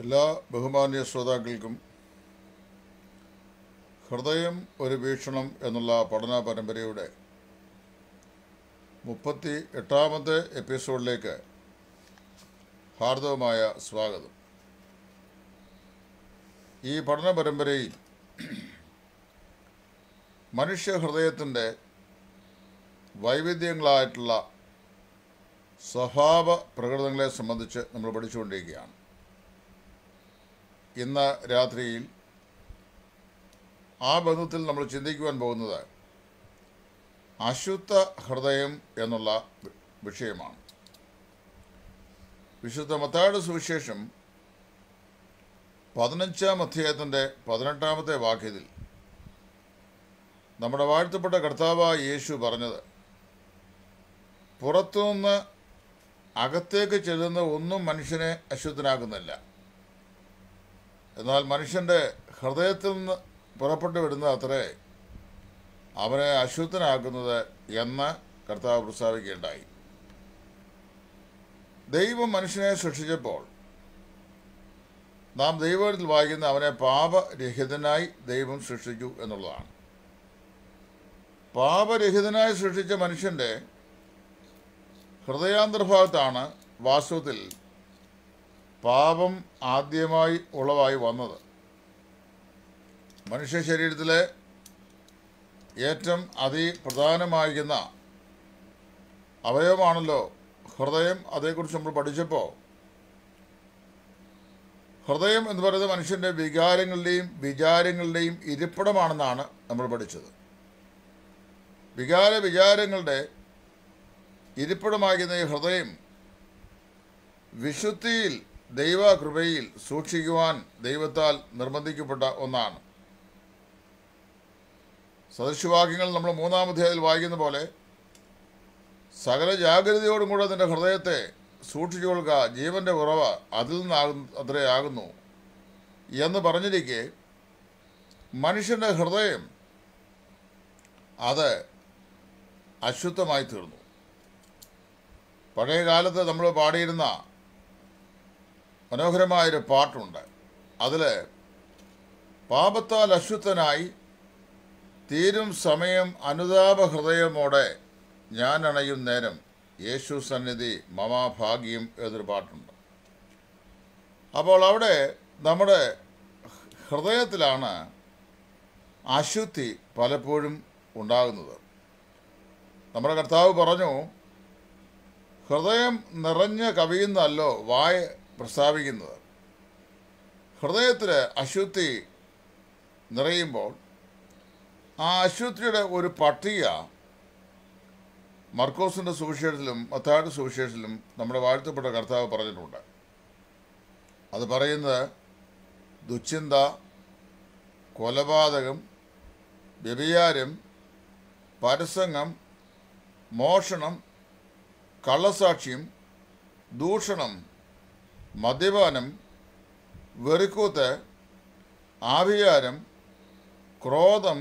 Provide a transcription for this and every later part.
എല്ലാ ബഹുമാന്യ ശ്രോതാക്കൾക്കും ഹൃദയം ഒരു വീക്ഷണം എന്നുള്ള പഠന പരമ്പരയുടെ മുപ്പത്തി എട്ടാമത്തെ എപ്പിസോഡിലേക്ക് ഹാർദവമായ സ്വാഗതം ഈ പഠന പരമ്പരയിൽ മനുഷ്യ ഹൃദയത്തിൻ്റെ വൈവിധ്യങ്ങളായിട്ടുള്ള സ്വഭാവ പ്രകൃതങ്ങളെ സംബന്ധിച്ച് നമ്മൾ പഠിച്ചുകൊണ്ടിരിക്കുകയാണ് ഇന്ന് രാത്രിയിൽ ആ ബന്ധത്തിൽ നമ്മൾ ചിന്തിക്കുവാൻ പോകുന്നത് അശുദ്ധ ഹൃദയം എന്നുള്ള വിഷയമാണ് വിശുദ്ധ മത്താട് സുവിശേഷം പതിനഞ്ചാം അധ്യായത്തിൻ്റെ പതിനെട്ടാമത്തെ വാക്യത്തിൽ നമ്മുടെ വാഴ്ത്തപ്പെട്ട കർത്താവായ യേശു പറഞ്ഞത് പുറത്തുനിന്ന് അകത്തേക്ക് ചെല്ലുന്ന ഒന്നും മനുഷ്യനെ അശുദ്ധനാക്കുന്നില്ല എന്നാൽ മനുഷ്യൻ്റെ ഹൃദയത്തിൽ നിന്ന് പുറപ്പെട്ടു വിടുന്ന അത്രേ അവനെ അശുദ്ധനാക്കുന്നത് എന്ന് കർത്താവ് പ്രസ്താവിക്കുകയുണ്ടായി ദൈവം മനുഷ്യനെ സൃഷ്ടിച്ചപ്പോൾ നാം ദൈവത്തിൽ വായിക്കുന്ന അവനെ പാപരഹിതനായി ദൈവം സൃഷ്ടിച്ചു എന്നുള്ളതാണ് പാപരഹിതനായി സൃഷ്ടിച്ച മനുഷ്യൻ്റെ ഹൃദയാന്തർഭാഗത്താണ് വാസ്തുവത്തിൽ പാപം ആദ്യമായി ഉളവായി വന്നത് മനുഷ്യ ശരീരത്തിലെ ഏറ്റവും അതിപ്രധാനമായിരിക്കുന്ന അവയവമാണല്ലോ ഹൃദയം അതേക്കുറിച്ച് നമ്മൾ പഠിച്ചപ്പോൾ ഹൃദയം എന്ന് പറയുന്നത് മനുഷ്യൻ്റെ വികാരങ്ങളുടെയും വിചാരങ്ങളുടെയും ഇരിപ്പിടമാണെന്നാണ് നമ്മൾ പഠിച്ചത് വികാര വിചാരങ്ങളുടെ ഇരിപ്പിടമാകുന്ന ഈ ഹൃദയം വിശുദ്ധിയിൽ ദൈവകൃപയിൽ സൂക്ഷിക്കുവാൻ ദൈവത്താൽ നിർബന്ധിക്കപ്പെട്ട ഒന്നാണ് സദൃശവാക്യങ്ങൾ നമ്മൾ മൂന്നാമധ്യായത്തിൽ വായിക്കുന്ന പോലെ സകല ജാഗ്രതയോടും കൂടെ നിന്റെ ഹൃദയത്തെ സൂക്ഷിച്ചുകൊള്ളുക ജീവന്റെ ഉറവ അതിൽ നിന്നാകും അത്രയാകുന്നു എന്ന് പറഞ്ഞിരിക്കെ മനുഷ്യൻ്റെ ഹൃദയം അത് അശുദ്ധമായി തീർന്നു പഴയ കാലത്ത് നമ്മൾ പാടിയിരുന്ന മനോഹരമായൊരു പാട്ടുണ്ട് അതിൽ പാപത്താൽ അശ്വത്തനായി തീരും സമയം അനുതാപ ഹൃദയമോടെ ഞാൻ അണയും നേരം യേശു സന്നിധി മമാഭാഗ്യം എന്നൊരു പാട്ടുണ്ട് അപ്പോൾ അവിടെ നമ്മുടെ ഹൃദയത്തിലാണ് അശുദ്ധി പലപ്പോഴും ഉണ്ടാകുന്നത് നമ്മുടെ കർത്താവ് പറഞ്ഞു ഹൃദയം നിറഞ്ഞ് കവിയുന്നല്ലോ വായ പ്രസ്താവിക്കുന്നത് ഹൃദയത്തിൽ അശുദ്ധി നിറയുമ്പോൾ ആ അശുദ്ധിയുടെ ഒരു പട്ടിക മർക്കോസിൻ്റെ സുവിശേഷത്തിലും മത്തായുടെ സുവിശേഷത്തിലും നമ്മുടെ വാഴ്ത്തപ്പെട്ട കർത്താവ് പറഞ്ഞിട്ടുണ്ട് അത് പറയുന്നത് ദുശ്ചിന്ത കൊലപാതകം വ്യഭിചാരം പരസംഗം മോഷണം കള്ളസാക്ഷ്യം ദൂഷണം മദ്യപാനം വെറിക്കൂത്ത് ആഭിചാരം ക്രോധം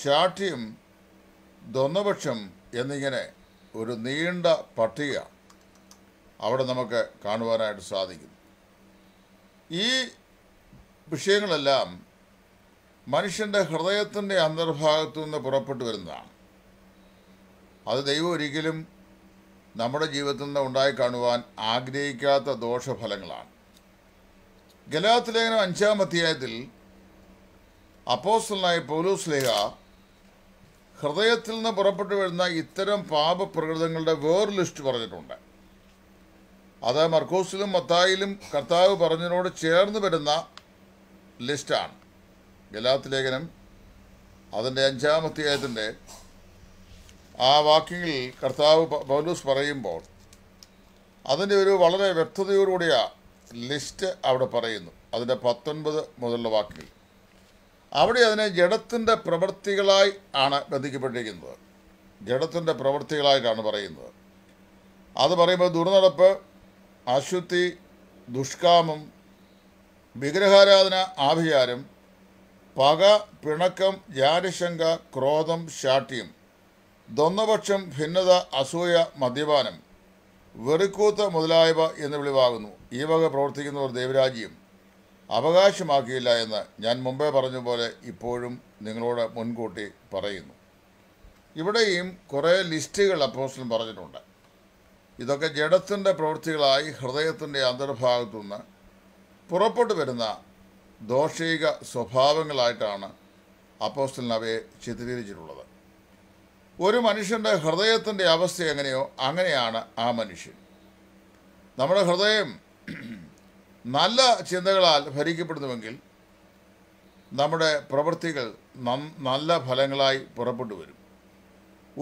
ശാഠ്യം ദ്വന്ദ്പക്ഷം എന്നിങ്ങനെ ഒരു നീണ്ട പട്ടിക അവിടെ നമുക്ക് കാണുവാനായിട്ട് സാധിക്കും ഈ വിഷയങ്ങളെല്ലാം മനുഷ്യൻ്റെ ഹൃദയത്തിൻ്റെ അന്തർഭാഗത്തു നിന്ന് പുറപ്പെട്ടു വരുന്നതാണ് അത് ദൈവം ഒരിക്കലും നമ്മുടെ ജീവിതത്തിൽ നിന്ന് ഉണ്ടായി കാണുവാൻ ആഗ്രഹിക്കാത്ത ദോഷഫലങ്ങളാണ് ഗലാത്തിലേഖനം അഞ്ചാം അധ്യായത്തിൽ അപ്പോസ്റ്റലായ ലേഖ ഹൃദയത്തിൽ നിന്ന് പുറപ്പെട്ടു വരുന്ന ഇത്തരം പാപപ്രകൃതങ്ങളുടെ വേറൊരു ലിസ്റ്റ് പറഞ്ഞിട്ടുണ്ട് അത് മർക്കോസിലും മത്തായിലും കർത്താവ് പറഞ്ഞതിനോട് ചേർന്ന് വരുന്ന ലിസ്റ്റാണ് ഗലാത്തിലേഖനം ലേഖനം അതിൻ്റെ അഞ്ചാമത്തെ അധ്യായത്തിൻ്റെ ആ വാക്യങ്ങളിൽ കർത്താവ് പൗലൂസ് പറയുമ്പോൾ അതിൻ്റെ ഒരു വളരെ വ്യക്തതയോടുകൂടിയ ലിസ്റ്റ് അവിടെ പറയുന്നു അതിൻ്റെ പത്തൊൻപത് മുതലുള്ള വാക്കുകൾ അവിടെ അതിനെ ജഡത്തിൻ്റെ പ്രവൃത്തികളായി ആണ് ബന്ധിക്കപ്പെട്ടിരിക്കുന്നത് ജഡത്തിൻ്റെ പ്രവൃത്തികളായിട്ടാണ് പറയുന്നത് അത് പറയുമ്പോൾ ദുർനടപ്പ് അശുദ്ധി ദുഷ്കാമം വിഗ്രഹാരാധന ആഭിചാരം പക പിണക്കം ജാരിശങ്ക ക്രോധം ശാഠ്യം ദ്വന്ദ്വപക്ഷം ഭിന്നത അസൂയ മദ്യപാനം വെറിക്കൂത്ത് മുതലായവ എന്ന് വിളിവാകുന്നു ഈ വക പ്രവർത്തിക്കുന്നവർ ദൈവരാജ്യം അവകാശമാക്കിയില്ല എന്ന് ഞാൻ മുമ്പേ പറഞ്ഞ പോലെ ഇപ്പോഴും നിങ്ങളോട് മുൻകൂട്ടി പറയുന്നു ഇവിടെയും കുറേ ലിസ്റ്റുകൾ അപ്പോസ്റ്റലും പറഞ്ഞിട്ടുണ്ട് ഇതൊക്കെ ജഡത്തിൻ്റെ പ്രവൃത്തികളായി ഹൃദയത്തിൻ്റെ അന്തർഭാഗത്തുനിന്ന് പുറപ്പെട്ടു വരുന്ന ദോഷിക സ്വഭാവങ്ങളായിട്ടാണ് അപ്പോസ്റ്റലിനവയെ അവയെ ചിത്രീകരിച്ചിട്ടുള്ളത് ഒരു മനുഷ്യൻ്റെ ഹൃദയത്തിൻ്റെ അവസ്ഥ എങ്ങനെയോ അങ്ങനെയാണ് ആ മനുഷ്യൻ നമ്മുടെ ഹൃദയം നല്ല ചിന്തകളാൽ ഭരിക്കപ്പെടുന്നുവെങ്കിൽ നമ്മുടെ പ്രവൃത്തികൾ നല്ല ഫലങ്ങളായി പുറപ്പെട്ടു വരും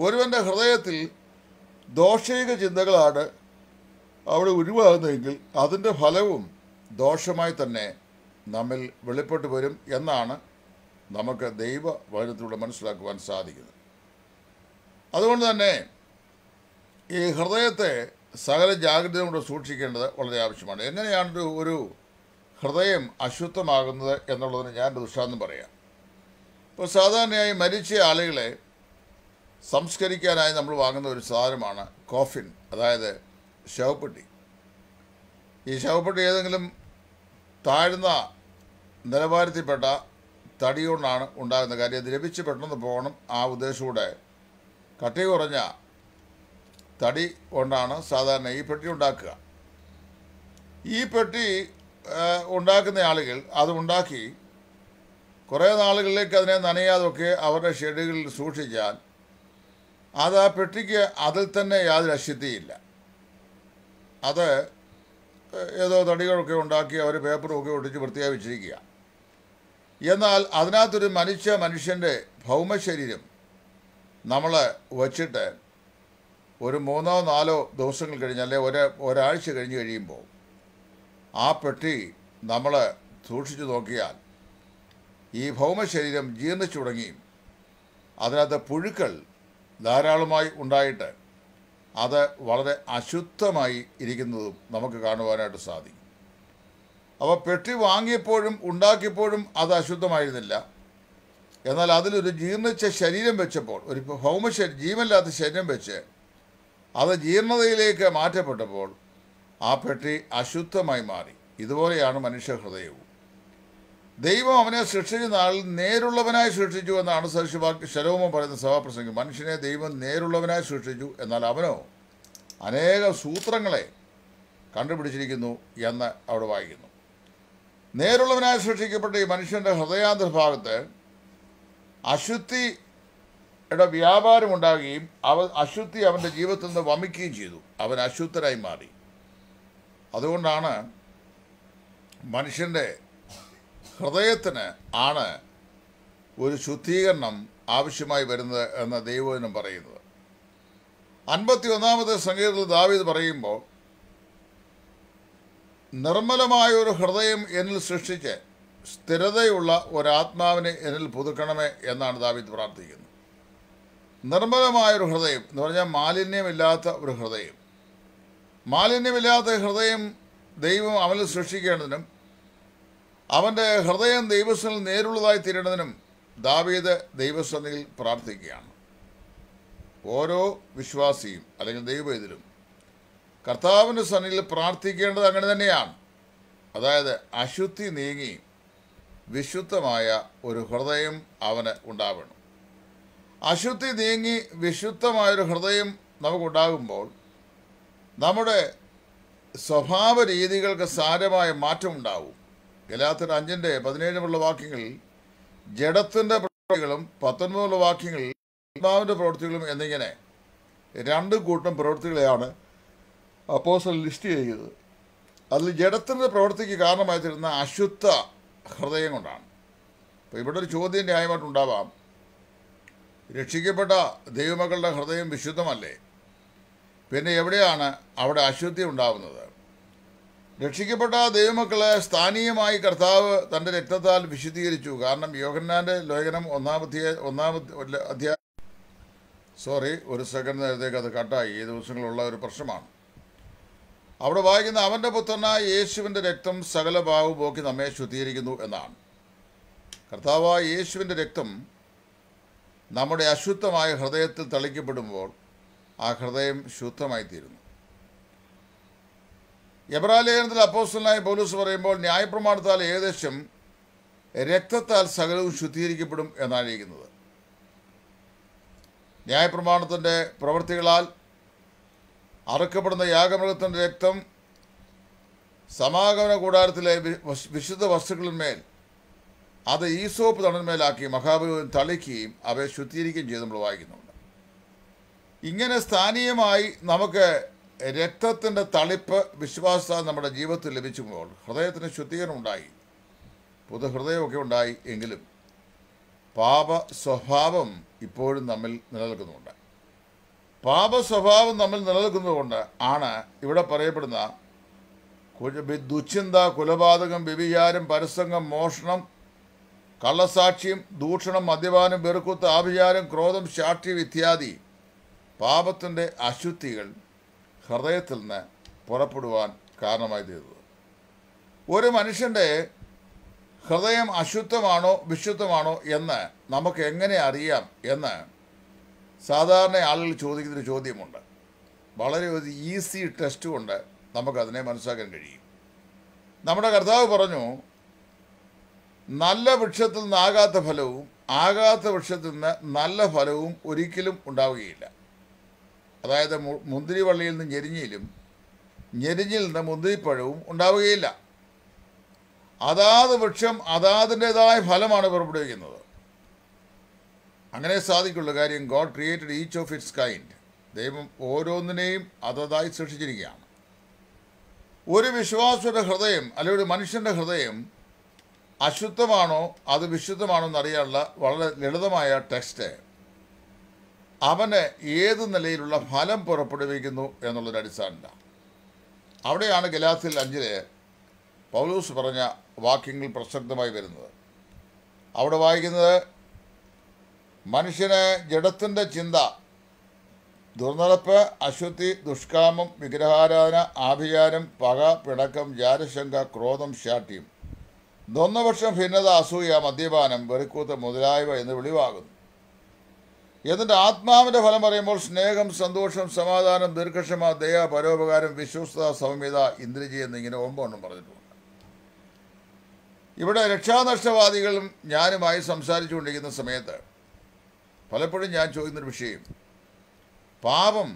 ഒരുവൻ്റെ ഹൃദയത്തിൽ ദോഷിക ചിന്തകളാണ് അവിടെ ഉരുവാകുന്നതെങ്കിൽ അതിൻ്റെ ഫലവും ദോഷമായി തന്നെ നമ്മിൽ വെളിപ്പെട്ടു വരും എന്നാണ് നമുക്ക് ദൈവ വചനത്തിലൂടെ മനസ്സിലാക്കുവാൻ സാധിക്കുന്നത് അതുകൊണ്ട് തന്നെ ഈ ഹൃദയത്തെ സകല ജാഗ്രത കൊണ്ട് സൂക്ഷിക്കേണ്ടത് വളരെ ആവശ്യമാണ് എങ്ങനെയാണ് ഒരു ഹൃദയം അശുദ്ധമാകുന്നത് എന്നുള്ളതിന് ഞാൻ ദൃഷ്ടാന്തം പറയാം ഇപ്പോൾ സാധാരണയായി മരിച്ച ആളുകളെ സംസ്കരിക്കാനായി നമ്മൾ വാങ്ങുന്ന ഒരു സാധനമാണ് കോഫിൻ അതായത് ശവപ്പെട്ടി ഈ ശവപ്പെട്ടി ഏതെങ്കിലും താഴ്ന്ന നിലവാരത്തിൽപ്പെട്ട തടി കൊണ്ടാണ് ഉണ്ടാകുന്നത് കാര്യം ദ്രവിച്ച് പെട്ടെന്ന് പോകണം ആ ഉദ്ദേശം കട്ടി കുറഞ്ഞ തടി കൊണ്ടാണ് സാധാരണ ഈ പെട്ടി ഉണ്ടാക്കുക ഈ പെട്ടി ഉണ്ടാക്കുന്ന ആളുകൾ അത് ഉണ്ടാക്കി കുറേ നാളുകളിലേക്ക് അതിനെ നനയാതൊക്കെ അവരുടെ ഷെഡുകളിൽ സൂക്ഷിച്ചാൽ അത് ആ പെട്ടിക്ക് അതിൽ തന്നെ യാതൊരു അശുദ്ധിയില്ല അത് ഏതോ തടികളൊക്കെ ഉണ്ടാക്കി അവർ പേപ്പറൊക്കെ ഒട്ടിച്ച് വൃത്തിയായി വെച്ചിരിക്കുക എന്നാൽ അതിനകത്തൊരു മനുഷ്യ മനുഷ്യൻ്റെ ഭൗമശരീരം നമ്മൾ വച്ചിട്ട് ഒരു മൂന്നോ നാലോ ദിവസങ്ങൾ കഴിഞ്ഞ് അല്ലെ ഒരു ഒരാഴ്ച കഴിഞ്ഞ് കഴിയുമ്പോൾ ആ പെട്ടി നമ്മൾ സൂക്ഷിച്ചു നോക്കിയാൽ ഈ ഭൗമശരീരം ജീർണിച്ചു തുടങ്ങിയും അതിനകത്ത് പുഴുക്കൾ ധാരാളമായി ഉണ്ടായിട്ട് അത് വളരെ അശുദ്ധമായി ഇരിക്കുന്നതും നമുക്ക് കാണുവാനായിട്ട് സാധിക്കും അപ്പോൾ പെട്ടി വാങ്ങിയപ്പോഴും ഉണ്ടാക്കിയപ്പോഴും അത് അശുദ്ധമായിരുന്നില്ല എന്നാൽ അതിലൊരു ജീർണിച്ച ശരീരം വെച്ചപ്പോൾ ഒരു ഭൗമ ജീവനില്ലാത്ത ശരീരം വെച്ച് അത് ജീർണതയിലേക്ക് മാറ്റപ്പെട്ടപ്പോൾ ആ പെട്ടി അശുദ്ധമായി മാറി ഇതുപോലെയാണ് മനുഷ്യ ഹൃദയവും ദൈവം അവനെ സൃഷ്ടിച്ച നാളിൽ നേരുള്ളവനായി സൃഷ്ടിച്ചു എന്നാണ് ശലോമം പറയുന്ന സഭാപ്രസംഗം മനുഷ്യനെ ദൈവം നേരുള്ളവനായി സൃഷ്ടിച്ചു എന്നാൽ അവനോ അനേക സൂത്രങ്ങളെ കണ്ടുപിടിച്ചിരിക്കുന്നു എന്ന് അവിടെ വായിക്കുന്നു നേരുള്ളവനായി സൃഷ്ടിക്കപ്പെട്ട ഈ മനുഷ്യൻ്റെ ഹൃദയാന്തർഭാഗത്ത് അശുദ്ധിയുടെ വ്യാപാരം ഉണ്ടാകുകയും അവ അശുദ്ധി അവൻ്റെ ജീവിതത്തിൽ നിന്ന് വമിക്കുകയും ചെയ്തു അവൻ അശുദ്ധരായി മാറി അതുകൊണ്ടാണ് മനുഷ്യൻ്റെ ഹൃദയത്തിന് ആണ് ഒരു ശുദ്ധീകരണം ആവശ്യമായി വരുന്നത് എന്ന് ദൈവജനം പറയുന്നത് അൻപത്തി ഒന്നാമത്തെ സംഗീതത്തിൽ ദാവീദ് പറയുമ്പോൾ നിർമ്മലമായ ഒരു ഹൃദയം എന്നിൽ സൃഷ്ടിച്ച് സ്ഥിരതയുള്ള ഒരാത്മാവിനെ എന്നിൽ പുതുക്കണമേ എന്നാണ് ദാവിദ് പ്രാർത്ഥിക്കുന്നത് നിർമ്മലമായൊരു ഹൃദയം എന്ന് പറഞ്ഞാൽ മാലിന്യമില്ലാത്ത ഒരു ഹൃദയം മാലിന്യമില്ലാത്ത ഹൃദയം ദൈവം അവനിൽ സൃഷ്ടിക്കേണ്ടതിനും അവൻ്റെ ഹൃദയം ദൈവസ്വനിൽ നേരുള്ളതായി തീരേണ്ടതിനും ദാവീദ് ദൈവസന്നിധിയിൽ പ്രാർത്ഥിക്കുകയാണ് ഓരോ വിശ്വാസിയും അല്ലെങ്കിൽ ദൈവവേദിലും കർത്താവിൻ്റെ സന്നിധിയിൽ പ്രാർത്ഥിക്കേണ്ടത് അങ്ങനെ തന്നെയാണ് അതായത് അശുദ്ധി നീങ്ങി വിശുദ്ധമായ ഒരു ഹൃദയം അവന് ഉണ്ടാവണം അശുദ്ധി നീങ്ങി വിശുദ്ധമായൊരു ഹൃദയം നമുക്കുണ്ടാകുമ്പോൾ നമ്മുടെ സ്വഭാവ രീതികൾക്ക് സാരമായ ഉണ്ടാവും ഗലാത്തിന് അഞ്ചിൻ്റെ പതിനേഴുമുള്ള വാക്യങ്ങളിൽ ജഡത്തിൻ്റെ പ്രവൃത്തികളും പത്തൊൻപതുള്ള വാക്യങ്ങളിൽ ആത്മാവിൻ്റെ പ്രവൃത്തികളും എന്നിങ്ങനെ രണ്ട് കൂട്ടം പ്രവൃത്തികളെയാണ് അപ്പോസൽ ലിസ്റ്റ് ചെയ്തത് അതിൽ ജഡത്തിൻ്റെ പ്രവൃത്തിക്ക് കാരണമായി തരുന്ന അശുദ്ധ ഹൃദയം കൊണ്ടാണ് അപ്പോൾ ഇവിടെ ഒരു ചോദ്യം ന്യായമായിട്ടുണ്ടാവാം രക്ഷിക്കപ്പെട്ട ദൈവമക്കളുടെ ഹൃദയം വിശുദ്ധമല്ലേ പിന്നെ എവിടെയാണ് അവിടെ അശുദ്ധി ഉണ്ടാവുന്നത് രക്ഷിക്കപ്പെട്ട ദൈവമക്കളെ സ്ഥാനീയമായി കർത്താവ് തൻ്റെ രക്തത്താൽ വിശുദ്ധീകരിച്ചു കാരണം യോഹന്നാൻ്റെ ലേഖനം ഒന്നാമധ്യ ഒന്നാമത്തെ അധ്യായ സോറി ഒരു സെക്കൻഡ് നേരത്തേക്ക് അത് കട്ടായി ഈ ദിവസങ്ങളുള്ള ഒരു പ്രശ്നമാണ് അവിടെ വായിക്കുന്ന അവൻ്റെ പുത്രനായ യേശുവിൻ്റെ രക്തം സകല പോക്കി നമ്മെ ശുദ്ധീകരിക്കുന്നു എന്നാണ് കർത്താവായ യേശുവിൻ്റെ രക്തം നമ്മുടെ അശുദ്ധമായ ഹൃദയത്തിൽ തളിക്കപ്പെടുമ്പോൾ ആ ഹൃദയം ശുദ്ധമായിത്തീരുന്നു എബ്രാലേഖനത്തിൽ അപ്പോസ്റ്റലായ പോലീസ് പറയുമ്പോൾ ന്യായപ്രമാണത്താൽ ഏകദേശം രക്തത്താൽ സകലവും ശുദ്ധീകരിക്കപ്പെടും എന്നാണ് ഇരിക്കുന്നത് ന്യായപ്രമാണത്തിൻ്റെ പ്രവൃത്തികളാൽ അറുക്കപ്പെടുന്ന യാഗമൃഗത്തിൻ്റെ രക്തം സമാഗമന കൂടാരത്തിലെ വിശുദ്ധ വസ്തുക്കളിന്മേൽ അത് ഈസോപ്പ് തണന്മേലാക്കി മഹാബലിപുരം തളിക്കുകയും അവയെ ശുദ്ധീകരിക്കുകയും ചെയ്ത് നമ്മൾ വായിക്കുന്നുണ്ട് ഇങ്ങനെ സ്ഥാനീയമായി നമുക്ക് രക്തത്തിൻ്റെ തളിപ്പ് വിശ്വാസ നമ്മുടെ ജീവിതത്തിൽ ലഭിച്ചുമ്പോൾ ഹൃദയത്തിന് ശുദ്ധീകരണം ഉണ്ടായി പുതുഹൃദയമൊക്കെ ഉണ്ടായി എങ്കിലും പാപ സ്വഭാവം ഇപ്പോഴും നമ്മിൽ നിലനിൽക്കുന്നുണ്ട് പാപസ്വഭാവം നമ്മൾ നിലനിൽക്കുന്നതുകൊണ്ട് ആണ് ഇവിടെ പറയപ്പെടുന്ന ദുശ്ചിന്ത കുലപാതകം വ്യഭിചാരം പരസംഗം മോഷണം കള്ളസാക്ഷ്യം ദൂഷണം മദ്യപാനം വെറുക്കുത്ത് ആഭിചാരം ക്രോധം ശാഠ്യം ഇത്യാദി പാപത്തിൻ്റെ അശുദ്ധികൾ ഹൃദയത്തിൽ നിന്ന് പുറപ്പെടുവാൻ കാരണമായി തീരുന്നത് ഒരു മനുഷ്യൻ്റെ ഹൃദയം അശുദ്ധമാണോ വിശുദ്ധമാണോ എന്ന് നമുക്ക് എങ്ങനെ അറിയാം എന്ന് സാധാരണ ആളുകൾ ചോദിക്കുന്നൊരു ചോദ്യമുണ്ട് വളരെ ഒരു ഈസി ടെസ്റ്റ് കൊണ്ട് നമുക്കതിനെ മനസ്സിലാക്കാൻ കഴിയും നമ്മുടെ കർത്താവ് പറഞ്ഞു നല്ല വൃക്ഷത്തിൽ നിന്ന് ആകാത്ത ഫലവും ആകാത്ത വൃക്ഷത്തിൽ നിന്ന് നല്ല ഫലവും ഒരിക്കലും ഉണ്ടാവുകയില്ല അതായത് മുന്തിരിവള്ളിയിൽ നിന്ന് ഞെരിഞ്ഞിലും ഞെരിഞ്ഞിൽ നിന്ന് മുന്തിരിപ്പഴവും ഉണ്ടാവുകയില്ല അതാത് വൃക്ഷം അതാതിൻ്റെതായ ഫലമാണ് പുറപ്പെടുവിക്കുന്നത് അങ്ങനെ സാധിക്കുള്ള കാര്യം God created each of its kind ദൈവം ഓരോന്നിനെയും അതതായി സൃഷ്ടിച്ചിരിക്കുകയാണ് ഒരു വിശ്വാസിയുടെ ഹൃദയം അല്ലെങ്കിൽ ഒരു മനുഷ്യൻ്റെ ഹൃദയം അശുദ്ധമാണോ അത് വിശുദ്ധമാണോ എന്നറിയാനുള്ള വളരെ ലളിതമായ ടെക്സ്റ്റ് അവന് ഏത് നിലയിലുള്ള ഫലം പുറപ്പെടുവിക്കുന്നു എന്നുള്ളൊരു അടിസ്ഥാനത്തിലാണ് അവിടെയാണ് ഗലാസിൽ അഞ്ചിലെ പൗലൂസ് പറഞ്ഞ വാക്യങ്ങൾ പ്രസക്തമായി വരുന്നത് അവിടെ വായിക്കുന്നത് മനുഷ്യന് ജഡത്തിൻ്റെ ചിന്ത ദുർനടപ്പ് അശ്വതി ദുഷ്കാമം വിഗ്രഹാരാധന ആഭിചാരം പക പിണക്കം ജാരശങ്ക ക്രോധം ശാഠ്യം ദ്വന്ദ്വപക്ഷം ഭിന്നത അസൂയ മദ്യപാനം വെറിക്കൂത്ത് മുതലായവ എന്ന് വെളിവാകുന്നു എന്നിട്ട് ആത്മാവിൻ്റെ ഫലം പറയുമ്പോൾ സ്നേഹം സന്തോഷം സമാധാനം ദീർഘക്ഷമ ദയ പരോപകാരം വിശ്വസ്ത സൗമ്യത ഇന്ദ്രിജി എന്നിങ്ങനെ ഒമ്പെണ്ണം പറഞ്ഞിട്ടുണ്ട് ഇവിടെ രക്ഷാനഷ്ടവാദികളും ഞാനുമായി സംസാരിച്ചുകൊണ്ടിരിക്കുന്ന സമയത്ത് പലപ്പോഴും ഞാൻ ചോദിക്കുന്നൊരു വിഷയം പാപം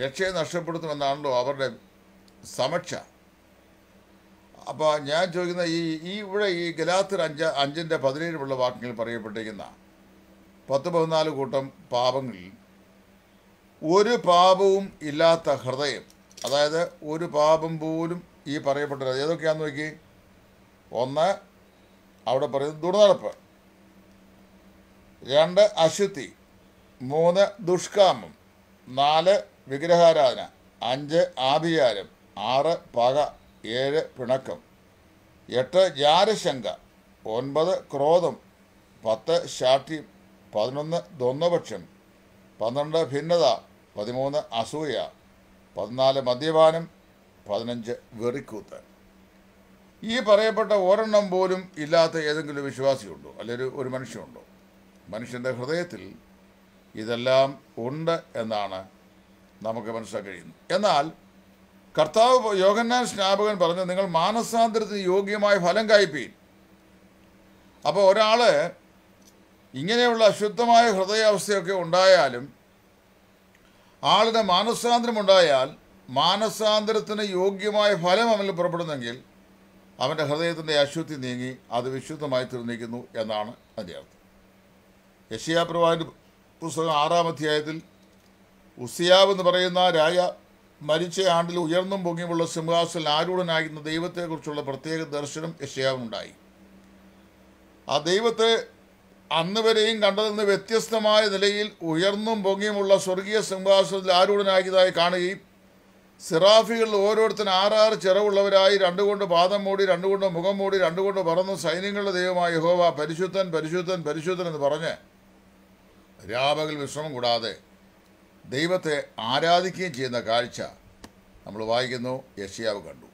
രക്ഷയെ നഷ്ടപ്പെടുത്തുമെന്നാണല്ലോ അവരുടെ സമക്ഷ അപ്പോൾ ഞാൻ ചോദിക്കുന്ന ഈ ഈ ഇവിടെ ഈ ഗലാത്തർ അഞ്ച് അഞ്ചിൻ്റെ പതിനേഴിലുള്ള വാക്യങ്ങൾ പറയപ്പെട്ടിരിക്കുന്ന പത്ത് പതിനാല് കൂട്ടം പാപങ്ങളിൽ ഒരു പാപവും ഇല്ലാത്ത ഹൃദയം അതായത് ഒരു പാപം പോലും ഈ പറയപ്പെട്ടത് ഏതൊക്കെയാണെന്ന് നോക്കി ഒന്ന് അവിടെ പറയുന്നത് ദുർനടപ്പ് രണ്ട് അശുദ്ധി മൂന്ന് ദുഷ്കാമം നാല് വിഗ്രഹാരാധന അഞ്ച് ആഭിചാരം ആറ് പക ഏഴ് പിണക്കം എട്ട് ജാരശങ്ക ഒൻപത് ക്രോധം പത്ത് ശാഠ്യം പതിനൊന്ന് ദ്വന്ദ്വപക്ഷം പന്ത്രണ്ട് ഭിന്നത പതിമൂന്ന് അസൂയ പതിനാല് മദ്യപാനം പതിനഞ്ച് വെറിക്കൂത്ത് ഈ പറയപ്പെട്ട ഒരെണ്ണം പോലും ഇല്ലാത്ത ഏതെങ്കിലും വിശ്വാസിയുണ്ടോ അല്ലെങ്കിൽ ഒരു മനുഷ്യനുണ്ടോ മനുഷ്യൻ്റെ ഹൃദയത്തിൽ ഇതെല്ലാം ഉണ്ട് എന്നാണ് നമുക്ക് മനസ്സിലാക്കാൻ കഴിയുന്നത് എന്നാൽ കർത്താവ് യോഗന്നാൻ സ്നാപകൻ പറഞ്ഞു നിങ്ങൾ മാനസാന്തരത്തിന് യോഗ്യമായ ഫലം കായ്പീൻ അപ്പോൾ ഒരാൾ ഇങ്ങനെയുള്ള അശുദ്ധമായ ഹൃദയാവസ്ഥയൊക്കെ ഉണ്ടായാലും ആളുടെ മാനസാന്തരം ഉണ്ടായാൽ മാനസാന്തരത്തിന് യോഗ്യമായ ഫലം അവനിൽ പുറപ്പെടുന്നെങ്കിൽ അവൻ്റെ ഹൃദയത്തിൻ്റെ അശുദ്ധി നീങ്ങി അത് വിശുദ്ധമായി തീർന്നിരിക്കുന്നു എന്നാണ് അതിൻ്റെ അർത്ഥം യഷിയാപ്രവാൻ്റെ പുസ്തകം ആറാം അധ്യായത്തിൽ ഉസിയാവ് എന്ന് പറയുന്ന രാജ മരിച്ച ആണ്ടിൽ ഉയർന്നും പൊങ്ങിയുമുള്ള സിംഹാസനിൽ ആരൂഢനായിരുന്ന ദൈവത്തെക്കുറിച്ചുള്ള പ്രത്യേക ദർശനം യഷിയാവിനുണ്ടായി ആ ദൈവത്തെ അന്ന് വരെയും കണ്ടതെന്ന് വ്യത്യസ്തമായ നിലയിൽ ഉയർന്നും പൊങ്ങിയുമുള്ള സ്വർഗീയ സിംഹാസനത്തിൽ ആരൂഢനാക്കിയതായി കാണുകയും സിറാഫികളിൽ ഓരോരുത്തരും ആറാറ് ചിറവുള്ളവരായി രണ്ടുകൊണ്ട് പാദം മൂടി രണ്ടുകൊണ്ട് മുഖം മൂടി രണ്ടുകൊണ്ട് പറന്ന് സൈന്യങ്ങളുടെ ദൈവമായ യഹോവ പരിശുദ്ധൻ പരിശുദ്ധൻ പരിശുദ്ധൻ എന്ന് പറഞ്ഞ് രാപകൽ വിശ്രമം കൂടാതെ ദൈവത്തെ ആരാധിക്കുകയും ചെയ്യുന്ന കാഴ്ച നമ്മൾ വായിക്കുന്നു യഷിയാവ് കണ്ടു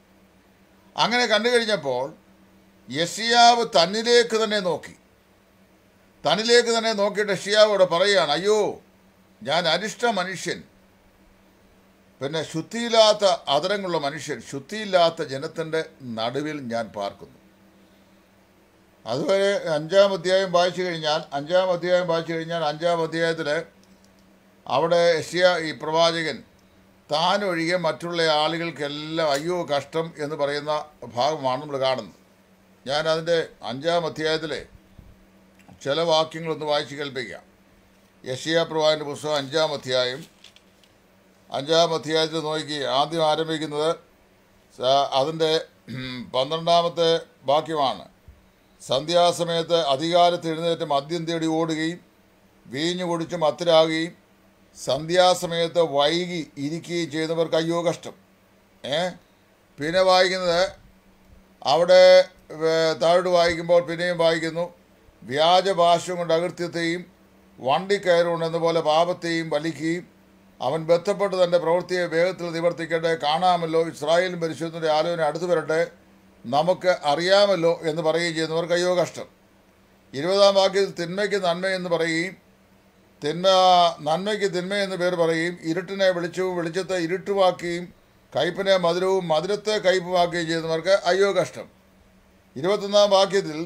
അങ്ങനെ കണ്ടു കഴിഞ്ഞപ്പോൾ യഷിയാവ് തന്നിലേക്ക് തന്നെ നോക്കി തന്നിലേക്ക് തന്നെ നോക്കിയിട്ട് യഷിയാവോട് പറയുകയാണ് അയ്യോ ഞാൻ അരിഷ്ട മനുഷ്യൻ പിന്നെ ശുദ്ധിയില്ലാത്ത അതരങ്ങളുള്ള മനുഷ്യൻ ശുദ്ധിയില്ലാത്ത ജനത്തിൻ്റെ നടുവിൽ ഞാൻ പാർക്കുന്നു അതുവരെ അഞ്ചാം അധ്യായം വായിച്ചു കഴിഞ്ഞാൽ അഞ്ചാം അധ്യായം വായിച്ചു കഴിഞ്ഞാൽ അഞ്ചാം അധ്യായത്തിൽ അവിടെ യഷ്യ ഈ പ്രവാചകൻ താൻ ഒഴികെ മറ്റുള്ള ആളുകൾക്കെല്ലാം അയ്യോ കഷ്ടം എന്ന് പറയുന്ന ഭാഗമാണ് നമ്മൾ കാണുന്നത് ഞാൻ അതിൻ്റെ അഞ്ചാം അധ്യായത്തിലെ ചില വാക്യങ്ങളൊന്ന് വായിച്ച് കേൾപ്പിക്കാം യഷ്യ പ്രവാചൻ്റെ പുസ്തകം അഞ്ചാം അധ്യായം അഞ്ചാം അധ്യായത്തിൽ നോക്കി ആദ്യം ആരംഭിക്കുന്നത് അതിൻ്റെ പന്ത്രണ്ടാമത്തെ വാക്യമാണ് സന്ധ്യാസമയത്ത് അധികാരത്തിൽ എഴുന്നേറ്റ് മദ്യം തേടി ഓടുകയും വീഞ്ഞു കുടിച്ച് മത്തരാകുകയും സന്ധ്യാസമയത്ത് വൈകി ഇരിക്കുകയും ചെയ്യുന്നവർക്ക് അയ്യോ കഷ്ടം ഏ പിന്നെ വായിക്കുന്നത് അവിടെ താഴോട്ട് വായിക്കുമ്പോൾ പിന്നെയും വായിക്കുന്നു വ്യാജഭാഷ്യം കൊണ്ട് അകൃത്യത്തെയും വണ്ടി പോലെ പാപത്തെയും വലിക്കുകയും അവൻ ബന്ധപ്പെട്ട് തൻ്റെ പ്രവൃത്തിയെ വേഗത്തിൽ നിവർത്തിക്കട്ടെ കാണാമല്ലോ ഇസ്രായേലും പരിശോധനയുടെ ആലോചന അടുത്തു വരട്ടെ നമുക്ക് അറിയാമല്ലോ എന്ന് പറയുകയും ചെയ്യുന്നവർ അയ്യോ കഷ്ടം ഇരുപതാം വാക്യത്തിൽ തിന്മയ്ക്ക് നന്മ എന്ന് പറയുകയും തിന്മ നന്മയ്ക്ക് തിന്മ എന്ന് പേര് പറയുകയും ഇരുട്ടിനെ വെളിച്ചവും വെളിച്ചത്തെ ഇരുട്ടുവാക്കുകയും കയ്പിനെ മധുരവും മധുരത്തെ കയ്പുമാക്കുകയും ചെയ്യുന്നവർക്ക് അയ്യോ കഷ്ടം ഇരുപത്തൊന്നാം വാക്യത്തിൽ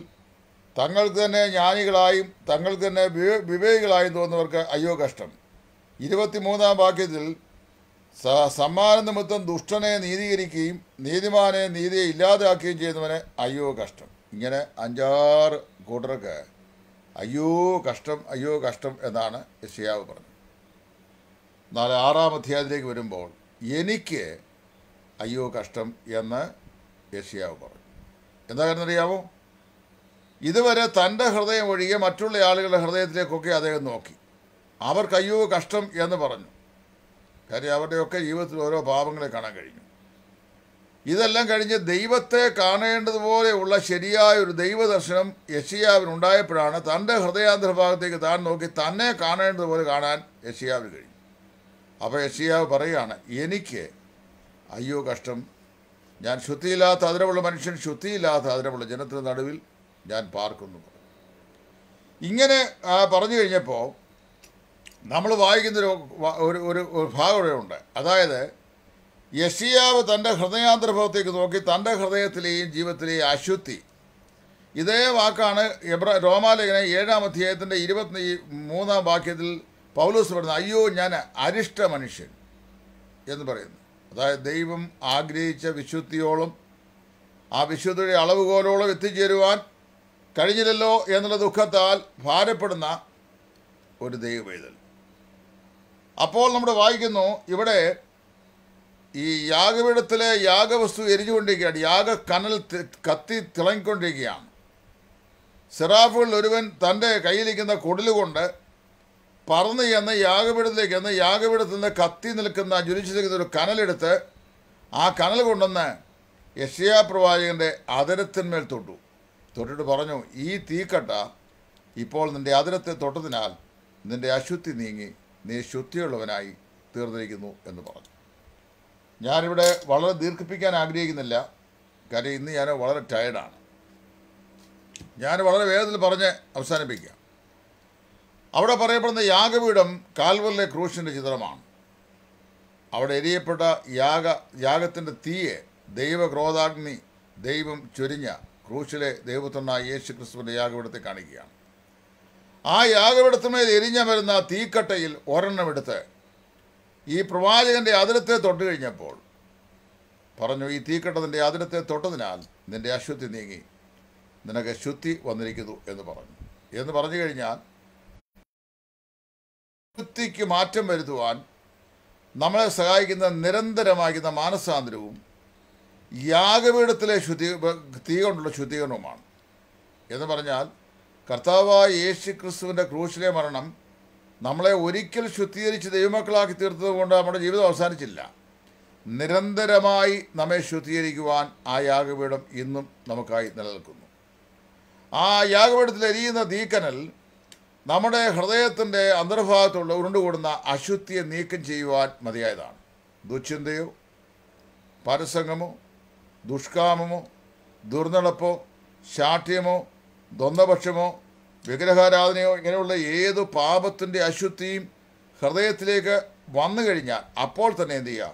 തങ്ങൾക്ക് തന്നെ ജ്ഞാനികളായും തങ്ങൾക്ക് തന്നെ വിവേകികളായും തോന്നുന്നവർക്ക് അയ്യോ കഷ്ടം മൂന്നാം വാക്യത്തിൽ സമ്മാന നിമിത്തം ദുഷ്ടനെ നീതീകരിക്കുകയും നീതിമാനെ നീതിയെ ഇല്ലാതാക്കുകയും ചെയ്യുന്നവന് അയ്യോ കഷ്ടം ഇങ്ങനെ അഞ്ചാറ് കൂട്ടർക്ക് അയ്യോ കഷ്ടം അയ്യോ കഷ്ടം എന്നാണ് യശയാവ് പറഞ്ഞത് നാല് ആറാം അധ്യായത്തിലേക്ക് വരുമ്പോൾ എനിക്ക് അയ്യോ കഷ്ടം എന്ന് യശയാവ് പറഞ്ഞു എന്താ കാരണമറിയാമോ ഇതുവരെ തൻ്റെ ഹൃദയം ഒഴികെ മറ്റുള്ള ആളുകളുടെ ഹൃദയത്തിലേക്കൊക്കെ അദ്ദേഹം നോക്കി അവർക്ക് അയ്യോ കഷ്ടം എന്ന് പറഞ്ഞു കാര്യം അവരുടെയൊക്കെ ജീവിതത്തിൽ ഓരോ പാപങ്ങളെ കാണാൻ കഴിഞ്ഞു ഇതെല്ലാം കഴിഞ്ഞ് ദൈവത്തെ കാണേണ്ടതുപോലെയുള്ള ശരിയായ ഒരു ദൈവദർശനം യഷിയാവിനുണ്ടായപ്പോഴാണ് തൻ്റെ ഭാഗത്തേക്ക് താൻ നോക്കി തന്നെ കാണേണ്ടതുപോലെ കാണാൻ യഷിയാവിന് കഴിഞ്ഞു അപ്പോൾ യശിയാവ് പറയുകയാണ് എനിക്ക് അയ്യോ കഷ്ടം ഞാൻ ശുദ്ധിയില്ലാത്ത അതിരമുള്ള മനുഷ്യൻ ശുദ്ധിയില്ലാത്ത അതിരമുള്ള ജനത്തിന് നടുവിൽ ഞാൻ പാർക്കുന്നു ഇങ്ങനെ പറഞ്ഞു കഴിഞ്ഞപ്പോൾ നമ്മൾ വായിക്കുന്നൊരു ഒരു ഒരു ഭാഗം ഇവിടെ ഉണ്ട് അതായത് യഷിയാവ് തൻ്റെ ഹൃദയാന്തരഭാവത്തേക്ക് നോക്കി തൻ്റെ ഹൃദയത്തിലെയും ജീവിതത്തിലെയും അശുദ്ധി ഇതേ വാക്കാണ് എബ്ര റോമാലേഖന ഏഴാം അധ്യായത്തിൻ്റെ ഇരുപത്തി മൂന്നാം വാക്യത്തിൽ പൗലൂസ് പറയുന്നത് അയ്യോ ഞാൻ അരിഷ്ട മനുഷ്യൻ എന്ന് പറയുന്നു അതായത് ദൈവം ആഗ്രഹിച്ച വിശുദ്ധിയോളം ആ വിശുദ്ധിയുടെ അളവുകോലോളം എത്തിച്ചേരുവാൻ കഴിഞ്ഞില്ലല്ലോ എന്നുള്ള ദുഃഖത്താൽ ഭാരപ്പെടുന്ന ഒരു ദൈവവേദന അപ്പോൾ നമ്മൾ വായിക്കുന്നു ഇവിടെ ഈ യാഗപീഠത്തിലെ യാഗവസ്തു എരിഞ്ഞുകൊണ്ടിരിക്കുകയാണ് കനൽ കത്തി തിളങ്ങിക്കൊണ്ടിരിക്കുകയാണ് സിറാഫുകളിൽ ഒരുവൻ തൻ്റെ കയ്യിലിരിക്കുന്ന കൊടിലുകൊണ്ട് പറന്ന് ചെന്ന് യാഗപീഠത്തിലേക്ക് എന്ന് യാഗപീഠത്തിൽ നിന്ന് കത്തി നിൽക്കുന്ന ജ്വലിച്ചിരിക്കുന്ന ഒരു കനലെടുത്ത് ആ കനൽ കൊണ്ടുവന്ന് യഷ്യാ പ്രവാചകൻ്റെ അതിരത്തിന്മേൽ തൊട്ടു തൊട്ടിട്ട് പറഞ്ഞു ഈ തീക്കട്ട ഇപ്പോൾ നിൻ്റെ അതിരത്തെ തൊട്ടതിനാൽ നിൻ്റെ അശുദ്ധി നീങ്ങി നീ ശുദ്ധിയുള്ളവനായി തീർന്നിരിക്കുന്നു എന്ന് പറഞ്ഞു ഞാനിവിടെ വളരെ ദീർഘിപ്പിക്കാൻ ആഗ്രഹിക്കുന്നില്ല കാര്യം ഇന്ന് ഞാൻ വളരെ ടയർഡാണ് ഞാൻ വളരെ വേഗത്തിൽ പറഞ്ഞ് അവസാനിപ്പിക്കാം അവിടെ പറയപ്പെടുന്ന യാഗപീഠം കാൽവറിലെ ക്രൂശിൻ്റെ ചിത്രമാണ് അവിടെ എരിയപ്പെട്ട യാഗ യാഗത്തിൻ്റെ തീയെ ദൈവക്രോധാഗ്നി ദൈവം ചൊരിഞ്ഞ ക്രൂശിലെ ദൈവപുത്രനായ യേശു ക്രിസ്തുവിൻ്റെ യാഗപീഠത്തെ കാണിക്കുകയാണ് ആ യാഗപീഠത്തിന്മേൽ എരിഞ്ഞ വരുന്ന തീക്കട്ടയിൽ ഒരെണ്ണമെടുത്ത് ഈ പ്രവാചകൻ്റെ അതിരത്തെ തൊട്ട് കഴിഞ്ഞപ്പോൾ പറഞ്ഞു ഈ നിൻ്റെ അതിരത്തെ തൊട്ടതിനാൽ നിൻ്റെ അശുദ്ധി നീങ്ങി നിനക്ക് ശുദ്ധി വന്നിരിക്കുന്നു എന്ന് പറഞ്ഞു എന്ന് പറഞ്ഞു കഴിഞ്ഞാൽ ശുദ്ധിക്ക് മാറ്റം വരുത്തുവാൻ നമ്മളെ സഹായിക്കുന്ന നിരന്തരമാകുന്ന മാനസാന്തരവും യാഗപീഠത്തിലെ ശുദ്ധീ തീ കൊണ്ടുള്ള ശുദ്ധീകരണവുമാണ് എന്ന് പറഞ്ഞാൽ കർത്താവായ യേശു ക്രിസ്തുവിൻ്റെ ക്രൂശിലെ മരണം നമ്മളെ ഒരിക്കൽ ശുദ്ധീകരിച്ച് ദൈവമക്കളാക്കി തീർത്തതുകൊണ്ട് നമ്മുടെ ജീവിതം അവസാനിച്ചില്ല നിരന്തരമായി നമ്മെ ശുദ്ധീകരിക്കുവാൻ ആ യാഗപീഠം ഇന്നും നമുക്കായി നിലനിൽക്കുന്നു ആ യാഗപീഠത്തിൽ എരിയുന്ന തീക്കനൽ നമ്മുടെ ഹൃദയത്തിൻ്റെ അന്തർഭാഗത്തുള്ള ഉരുണ്ടുകൂടുന്ന അശുദ്ധിയെ നീക്കം ചെയ്യുവാൻ മതിയായതാണ് ദുശ്ചിന്തയോ പരസംഗമോ ദുഷ്കാമമോ ദുർനടപ്പോ ശാഠ്യമോ ദ്വന്ദ്പക്ഷമോ വിഗ്രഹാരാധനയോ ഇങ്ങനെയുള്ള ഏത് പാപത്തിൻ്റെ അശുദ്ധിയും ഹൃദയത്തിലേക്ക് വന്നു കഴിഞ്ഞാൽ അപ്പോൾ തന്നെ എന്തു ചെയ്യുക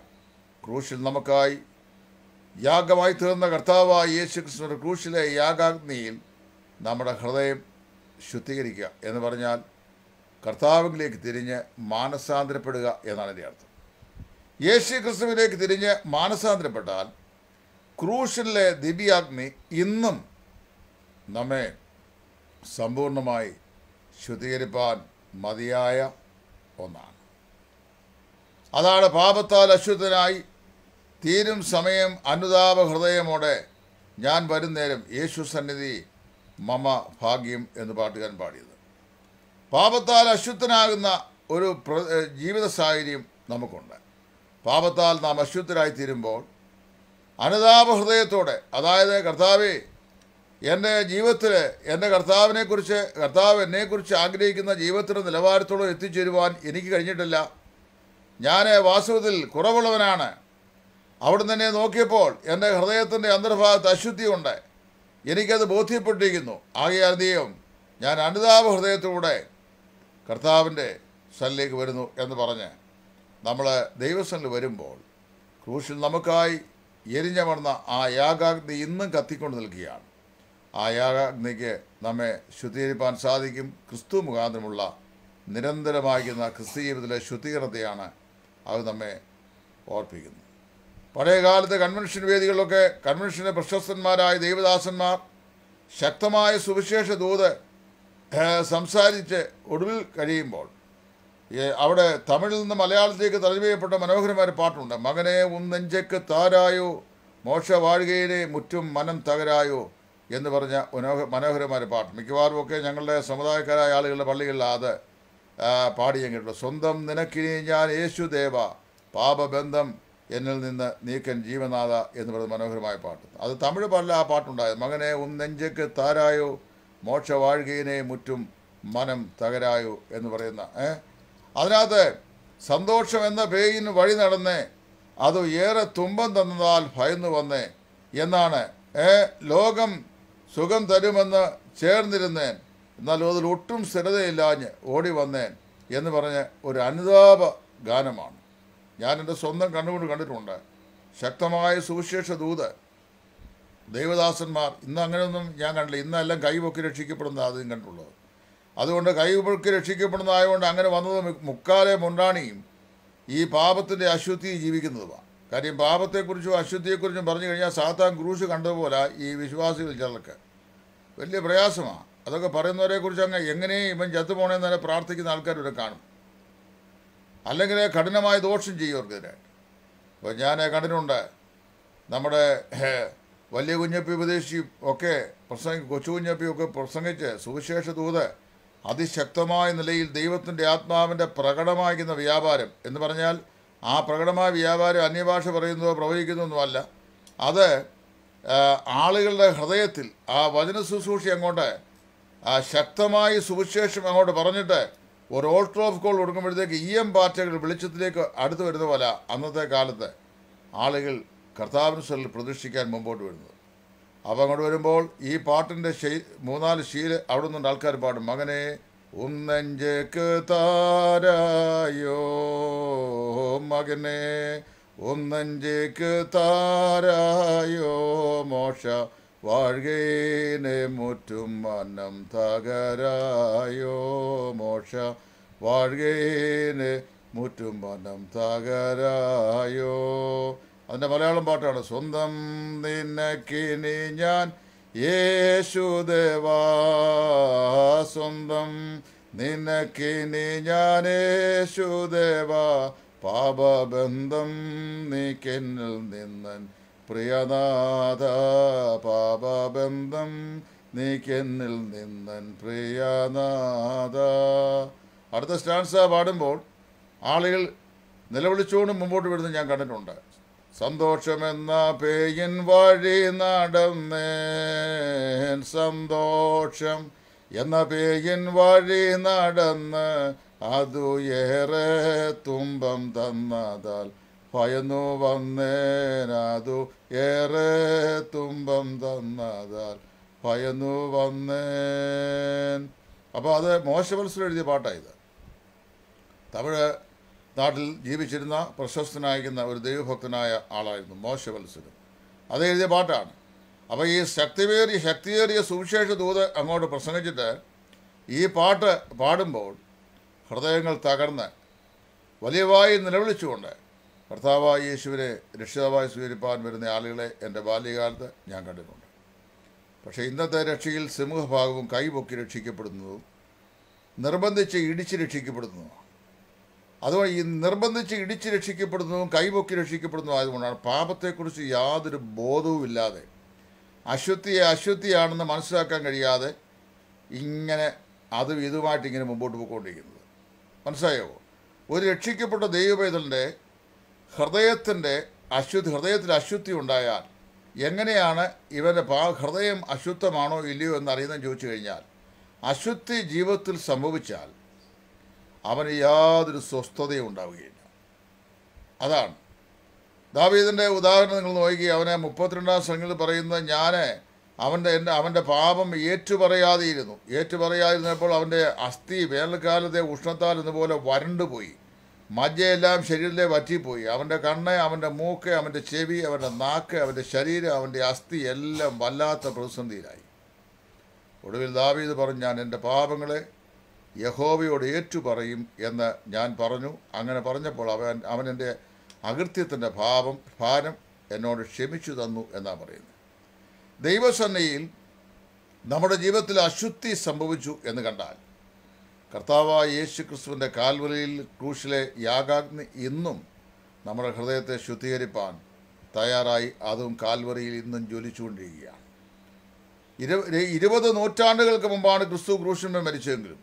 ക്രൂശിൽ നമുക്കായി യാഗമായി തീർന്ന കർത്താവായ യേശു കൃഷ്ണൻ്റെ ക്രൂശിലെ യാഗാഗ്നിയിൽ നമ്മുടെ ഹൃദയം ശുദ്ധീകരിക്കുക എന്ന് പറഞ്ഞാൽ കർത്താവിലേക്ക് തിരിഞ്ഞ് മാനസാന്തരപ്പെടുക എന്നാണ് എൻ്റെ അർത്ഥം യേശു ക്രിസ്തുവിലേക്ക് തിരിഞ്ഞ് മാനസാന്തരപ്പെട്ടാൽ ക്രൂശിലെ ദിവ്യാഗ്നി ഇന്നും നമ്മെ സമ്പൂർണമായി ശുദ്ധീകരിപ്പാൻ മതിയായ ഒന്നാണ് അതാണ് പാപത്താൽ അശുദ്ധനായി തീരും സമയം അനുതാപ ഹൃദയമോടെ ഞാൻ വരുന്നേരം യേശു സന്നിധി മമ ഭാഗ്യം എന്ന് പാട്ടുകാരൻ പാടിയത് പാപത്താൽ അശുദ്ധനാകുന്ന ഒരു ജീവിത സാഹചര്യം നമുക്കുണ്ട് പാപത്താൽ നാം അശുദ്ധരായി തീരുമ്പോൾ അനുതാപ ഹൃദയത്തോടെ അതായത് കർത്താവേ എൻ്റെ ജീവിതത്തിൽ എൻ്റെ കർത്താവിനെക്കുറിച്ച് കർത്താവ് എന്നെക്കുറിച്ച് ആഗ്രഹിക്കുന്ന ജീവിതത്തിൻ്റെ നിലവാരത്തോളം എത്തിച്ചേരുവാൻ എനിക്ക് കഴിഞ്ഞിട്ടില്ല ഞാൻ വാസ്തവത്തിൽ കുറവുള്ളവനാണ് അവിടെ തന്നെ നോക്കിയപ്പോൾ എൻ്റെ ഹൃദയത്തിൻ്റെ അന്തർഭാഗത്ത് അശുദ്ധിയുണ്ട് എനിക്കത് ബോധ്യപ്പെട്ടിരിക്കുന്നു ആകെ അധികം ഞാൻ അനുതാപ ഹൃദയത്തിലൂടെ കർത്താവിൻ്റെ സ്ഥലിലേക്ക് വരുന്നു എന്ന് പറഞ്ഞ് നമ്മൾ ദൈവസ്ഥനിൽ വരുമ്പോൾ ക്രൂശിൽ നമുക്കായി എരിഞ്ഞമർന്ന ആ യാഗാഗ്നി ഇന്നും കത്തിക്കൊണ്ട് നിൽക്കുകയാണ് ആ നമ്മെ ശുദ്ധീകരിപ്പാൻ സാധിക്കും ക്രിസ്തു മുഖാന്തരമുള്ള നിരന്തരമായിരിക്കുന്ന ക്രിസ്തു ജീവിതത്തിലെ ശുദ്ധീകരണത്തെയാണ് അത് നമ്മെ ഓർപ്പിക്കുന്നത് പഴയകാലത്തെ കൺവെൻഷൻ വേദികളിലൊക്കെ കൺവെൻഷനിലെ പ്രശസ്തന്മാരായ ദൈവദാസന്മാർ ശക്തമായ സുവിശേഷ ദൂത് സംസാരിച്ച് ഒടുവിൽ കഴിയുമ്പോൾ അവിടെ തമിഴിൽ നിന്ന് മലയാളത്തിലേക്ക് തലവേയപ്പെട്ട മനോഹരമായ പാട്ടുണ്ട് മകനെ ഉന്നെഞ്ചക്ക് താരായോ മോശ വാഴുകയിലെ മുറ്റും മനം തകരായോ എന്ന് പറഞ്ഞ മനോഹരമായ പാട്ട് മിക്കവാറും ഒക്കെ ഞങ്ങളുടെ സമുദായക്കാരായ ആളുകളുടെ പള്ളികളിൽ അത് പാടി സ്വന്തം നിനക്കിനി ഞാൻ യേശുദേവ പാപബന്ധം എന്നിൽ നിന്ന് നീക്കൻ ജീവനാഥ എന്ന് പറയുന്ന മനോഹരമായ പാട്ട് അത് തമിഴ് പാടില്ല ആ പാട്ടുണ്ടായത് മകനെ നെഞ്ചക്ക് താരായോ മോക്ഷവാഴ്കയിനെ മുറ്റും മനം തകരായോ എന്ന് പറയുന്ന ഏ അതിനകത്ത് സന്തോഷം എന്ന പേയിന് വഴി നടന്ന് അത് ഏറെ തുമ്പം തന്നതാൽ ഭയന്നു വന്നേ എന്നാണ് ലോകം സുഖം തരുമെന്ന് ചേർന്നിരുന്നേൻ എന്നാൽ അതിൽ ഒട്ടും സ്ഥിരതയില്ലാഞ്ഞ് ഓടി വന്നേൻ എന്ന് പറഞ്ഞ ഒരു അനുതാപ ഗാനമാണ് ഞാൻ എൻ്റെ സ്വന്തം കണ്ണുകൊണ്ട് കണ്ടിട്ടുണ്ട് ശക്തമായ സുവിശേഷ ദൂത് ദൈവദാസന്മാർ ഇന്ന് അങ്ങനെയൊന്നും ഞാൻ കണ്ടില്ല ഇന്നെല്ലാം കൈപൊക്കി രക്ഷിക്കപ്പെടുന്ന ആദ്യം കണ്ടിട്ടുള്ളത് അതുകൊണ്ട് കൈപൊക്കി രക്ഷിക്കപ്പെടുന്നതായതുകൊണ്ട് അങ്ങനെ വന്നത് മുക്കാലെ മുണ്ടാണിയും ഈ പാപത്തിൻ്റെ അശുദ്ധി ജീവിക്കുന്നതുമാണ് കാര്യം പാപത്തെക്കുറിച്ചും അശുദ്ധിയെക്കുറിച്ചും പറഞ്ഞു കഴിഞ്ഞാൽ സാത്താൻ ക്രൂശ് കണ്ടതുപോലെ ഈ വിശ്വാസികൾ ചിലർക്ക് വലിയ പ്രയാസമാണ് അതൊക്കെ പറയുന്നവരെക്കുറിച്ച് അങ്ങ് എങ്ങനെ ഇവൻ ചത്തുപോണേന്ന് തന്നെ പ്രാർത്ഥിക്കുന്ന ഇവരെ കാണും അല്ലെങ്കിൽ കഠിനമായ ദോഷം ചെയ്യും അപ്പോൾ ഞാൻ കണ്ടിട്ടുണ്ട് നമ്മുടെ വലിയ കുഞ്ഞപ്പി ഉപദേശിയും ഒക്കെ പ്രസംഗി കൊച്ചു കുഞ്ഞപ്പി ഒക്കെ പ്രസംഗിച്ച് സുവിശേഷ ദൂത് അതിശക്തമായ നിലയിൽ ദൈവത്തിൻ്റെ ആത്മാവിൻ്റെ പ്രകടമാകുന്ന വ്യാപാരം എന്ന് പറഞ്ഞാൽ ആ പ്രകടമായ വ്യാപാരം അന്യഭാഷ പറയുന്നതോ പ്രവചിക്കുന്നതൊന്നുമല്ല അത് ആളുകളുടെ ഹൃദയത്തിൽ ആ വചന ശുശ്രൂഷ അങ്ങോട്ട് ശക്തമായി സുവിശേഷം അങ്ങോട്ട് പറഞ്ഞിട്ട് ഒരു ഓൾട്ടർ ഓഫ് കോൾ കൊടുക്കുമ്പോഴത്തേക്ക് ഇ എം പാറ്റകൾ വെളിച്ചത്തിലേക്ക് അടുത്തു വരുന്ന പോലെ അന്നത്തെ കാലത്ത് ആളുകൾ കർത്താവിന് സ്വലിൽ പ്രതീക്ഷിക്കാൻ മുമ്പോട്ട് വരുന്നത് അപ്പോൾ അങ്ങോട്ട് വരുമ്പോൾ ഈ പാട്ടിൻ്റെ ശൈ മൂന്നാല് ശീല അവിടെ നിന്നുണ്ട് ആൾക്കാർ പാടും മകനെ ഉന്നഞ്ചേക്ക് താരായോ മകനെ ഉന്നഞ്ചേക്ക് താരായോ മോശ വാഴ്കേനെ മുറ്റും മനം തകരായോ മോശ വാഴ്കേനെ മുറ്റും മനം തകരായോ അതിൻ്റെ മലയാളം പാട്ടാണ് സ്വന്തം നിന്നക്കിനി ഞാൻ യേശുദേവാ സ്വന്തം നിനക്കിനി ഞാൻ പാപബന്ധം നീ കെന്നിൽ നിന്നൻ പ്രിയനാഥ പാപബന്ധം നീ കെന്നിൽ നിന്നൻ പ്രിയനാഥ അടുത്ത സ്റ്റാൻസ പാടുമ്പോൾ ആളുകൾ നിലവിളിച്ചുകൊണ്ട് മുമ്പോട്ട് വരുന്നത് ഞാൻ കണ്ടിട്ടുണ്ട് സന്തോഷമെന്ന പേയിൻ വഴി നടന്നേൻ സന്തോഷം എന്ന പേയിൻ വഴി നടന്ന് അതു ഏറെ തുമ്പം തന്നതാൽ ഭയന്നു വന്നേൻ ഏറെ തുമ്പം തന്നതാൽ ഭയന്നു വന്നേൻ അപ്പോൾ അത് മോശവത്സരം എഴുതിയ പാട്ടാണ് ഇത് തമിഴ് നാട്ടിൽ ജീവിച്ചിരുന്ന പ്രശസ്തനായിരിക്കുന്ന ഒരു ദൈവഭക്തനായ ആളായിരുന്നു മോശ വത്സരം അത് എഴുതിയ പാട്ടാണ് അപ്പോൾ ഈ ശക്തിവേറിയ ശക്തിയേറിയ സുവിശേഷ ദൂത് അങ്ങോട്ട് പ്രസംഗിച്ചിട്ട് ഈ പാട്ട് പാടുമ്പോൾ ഹൃദയങ്ങൾ തകർന്ന് വലിയവായി നിലവിളിച്ചുകൊണ്ട് കർത്താവായ യേശുവിനെ രക്ഷിതാവായി സ്വീകരിപ്പാൻ വരുന്ന ആളുകളെ എൻ്റെ ബാല്യകാലത്ത് ഞാൻ കണ്ടിട്ടുണ്ട് പക്ഷേ ഇന്നത്തെ രക്ഷയിൽ സിംഹഭാഗവും കൈപൊക്കി രക്ഷിക്കപ്പെടുന്നതും നിർബന്ധിച്ച് ഇടിച്ച് രക്ഷിക്കപ്പെടുന്നതും അഥവാ ഈ നിർബന്ധിച്ച് ഇടിച്ച് രക്ഷിക്കപ്പെടുന്നു കൈപൊക്കി രക്ഷിക്കപ്പെടുന്നു ആയതുകൊണ്ടാണ് പാപത്തെക്കുറിച്ച് യാതൊരു ഇല്ലാതെ അശുദ്ധിയെ അശുദ്ധിയാണെന്ന് മനസ്സിലാക്കാൻ കഴിയാതെ ഇങ്ങനെ അതും ഇതുമായിട്ട് ഇങ്ങനെ മുമ്പോട്ട് പോയിക്കൊണ്ടിരിക്കുന്നത് മനസ്സിലായോ ഒരു രക്ഷിക്കപ്പെട്ട ദൈവവേദലിൻ്റെ ഹൃദയത്തിൻ്റെ അശുദ്ധി ഹൃദയത്തിൽ അശുദ്ധി ഉണ്ടായാൽ എങ്ങനെയാണ് ഇവൻ്റെ പാ ഹൃദയം അശുദ്ധമാണോ ഇല്ലയോ എന്നറിയുന്നത് ചോദിച്ചു കഴിഞ്ഞാൽ അശുദ്ധി ജീവിതത്തിൽ സംഭവിച്ചാൽ അവന് യാതൊരു സ്വസ്ഥതയും ഉണ്ടാവുകയില്ല അതാണ് ദാവീദിൻ്റെ ഉദാഹരണം നിങ്ങൾ നോക്കി അവനെ മുപ്പത്തിരണ്ടാം സംഖ്യയിൽ പറയുന്നത് ഞാൻ അവൻ്റെ എൻ്റെ അവൻ്റെ പാപം ഏറ്റുപറയാതെയിരുന്നു ഏറ്റുപറയാതിരുന്നപ്പോൾ അവൻ്റെ അസ്ഥി വേനൽക്കാലത്തെ ഉഷ്ണത്താൽ എന്നപോലെ വരണ്ടുപോയി മജ്ജയെല്ലാം ശരീരത്തിലെ വറ്റിപ്പോയി അവൻ്റെ കണ്ണ് അവൻ്റെ മൂക്ക് അവൻ്റെ ചെവി അവൻ്റെ നാക്ക് അവൻ്റെ ശരീരം അവൻ്റെ അസ്ഥി എല്ലാം വല്ലാത്ത പ്രതിസന്ധിയിലായി ഒടുവിൽ ദാവീദ് പറഞ്ഞു ഞാൻ എൻ്റെ പാപങ്ങളെ യഹോവയോട് ഏറ്റുപറയും എന്ന് ഞാൻ പറഞ്ഞു അങ്ങനെ പറഞ്ഞപ്പോൾ അവൻ അവൻ എൻ്റെ അകൃത്യത്തിൻ്റെ ഭാവം ഭാരം എന്നോട് ക്ഷമിച്ചു തന്നു എന്നാണ് പറയുന്നത് ദൈവസന്നയിൽ നമ്മുടെ ജീവിതത്തിൽ അശുദ്ധി സംഭവിച്ചു എന്ന് കണ്ടാൽ കർത്താവായ യേശു ക്രിസ്തുവിൻ്റെ കാൽവലിയിൽ ക്രൂശിലെ യാഗാഗ്നി ഇന്നും നമ്മുടെ ഹൃദയത്തെ ശുദ്ധീകരിപ്പാൻ തയ്യാറായി അതും കാൽവറിയിൽ ഇന്നും ജ്വലിച്ചുകൊണ്ടിരിക്കുകയാണ് ഇരുപത് നൂറ്റാണ്ടുകൾക്ക് മുമ്പാണ് ക്രിസ്തു ക്രൂശിന്മേൽ മരിച്ചതെങ്കിലും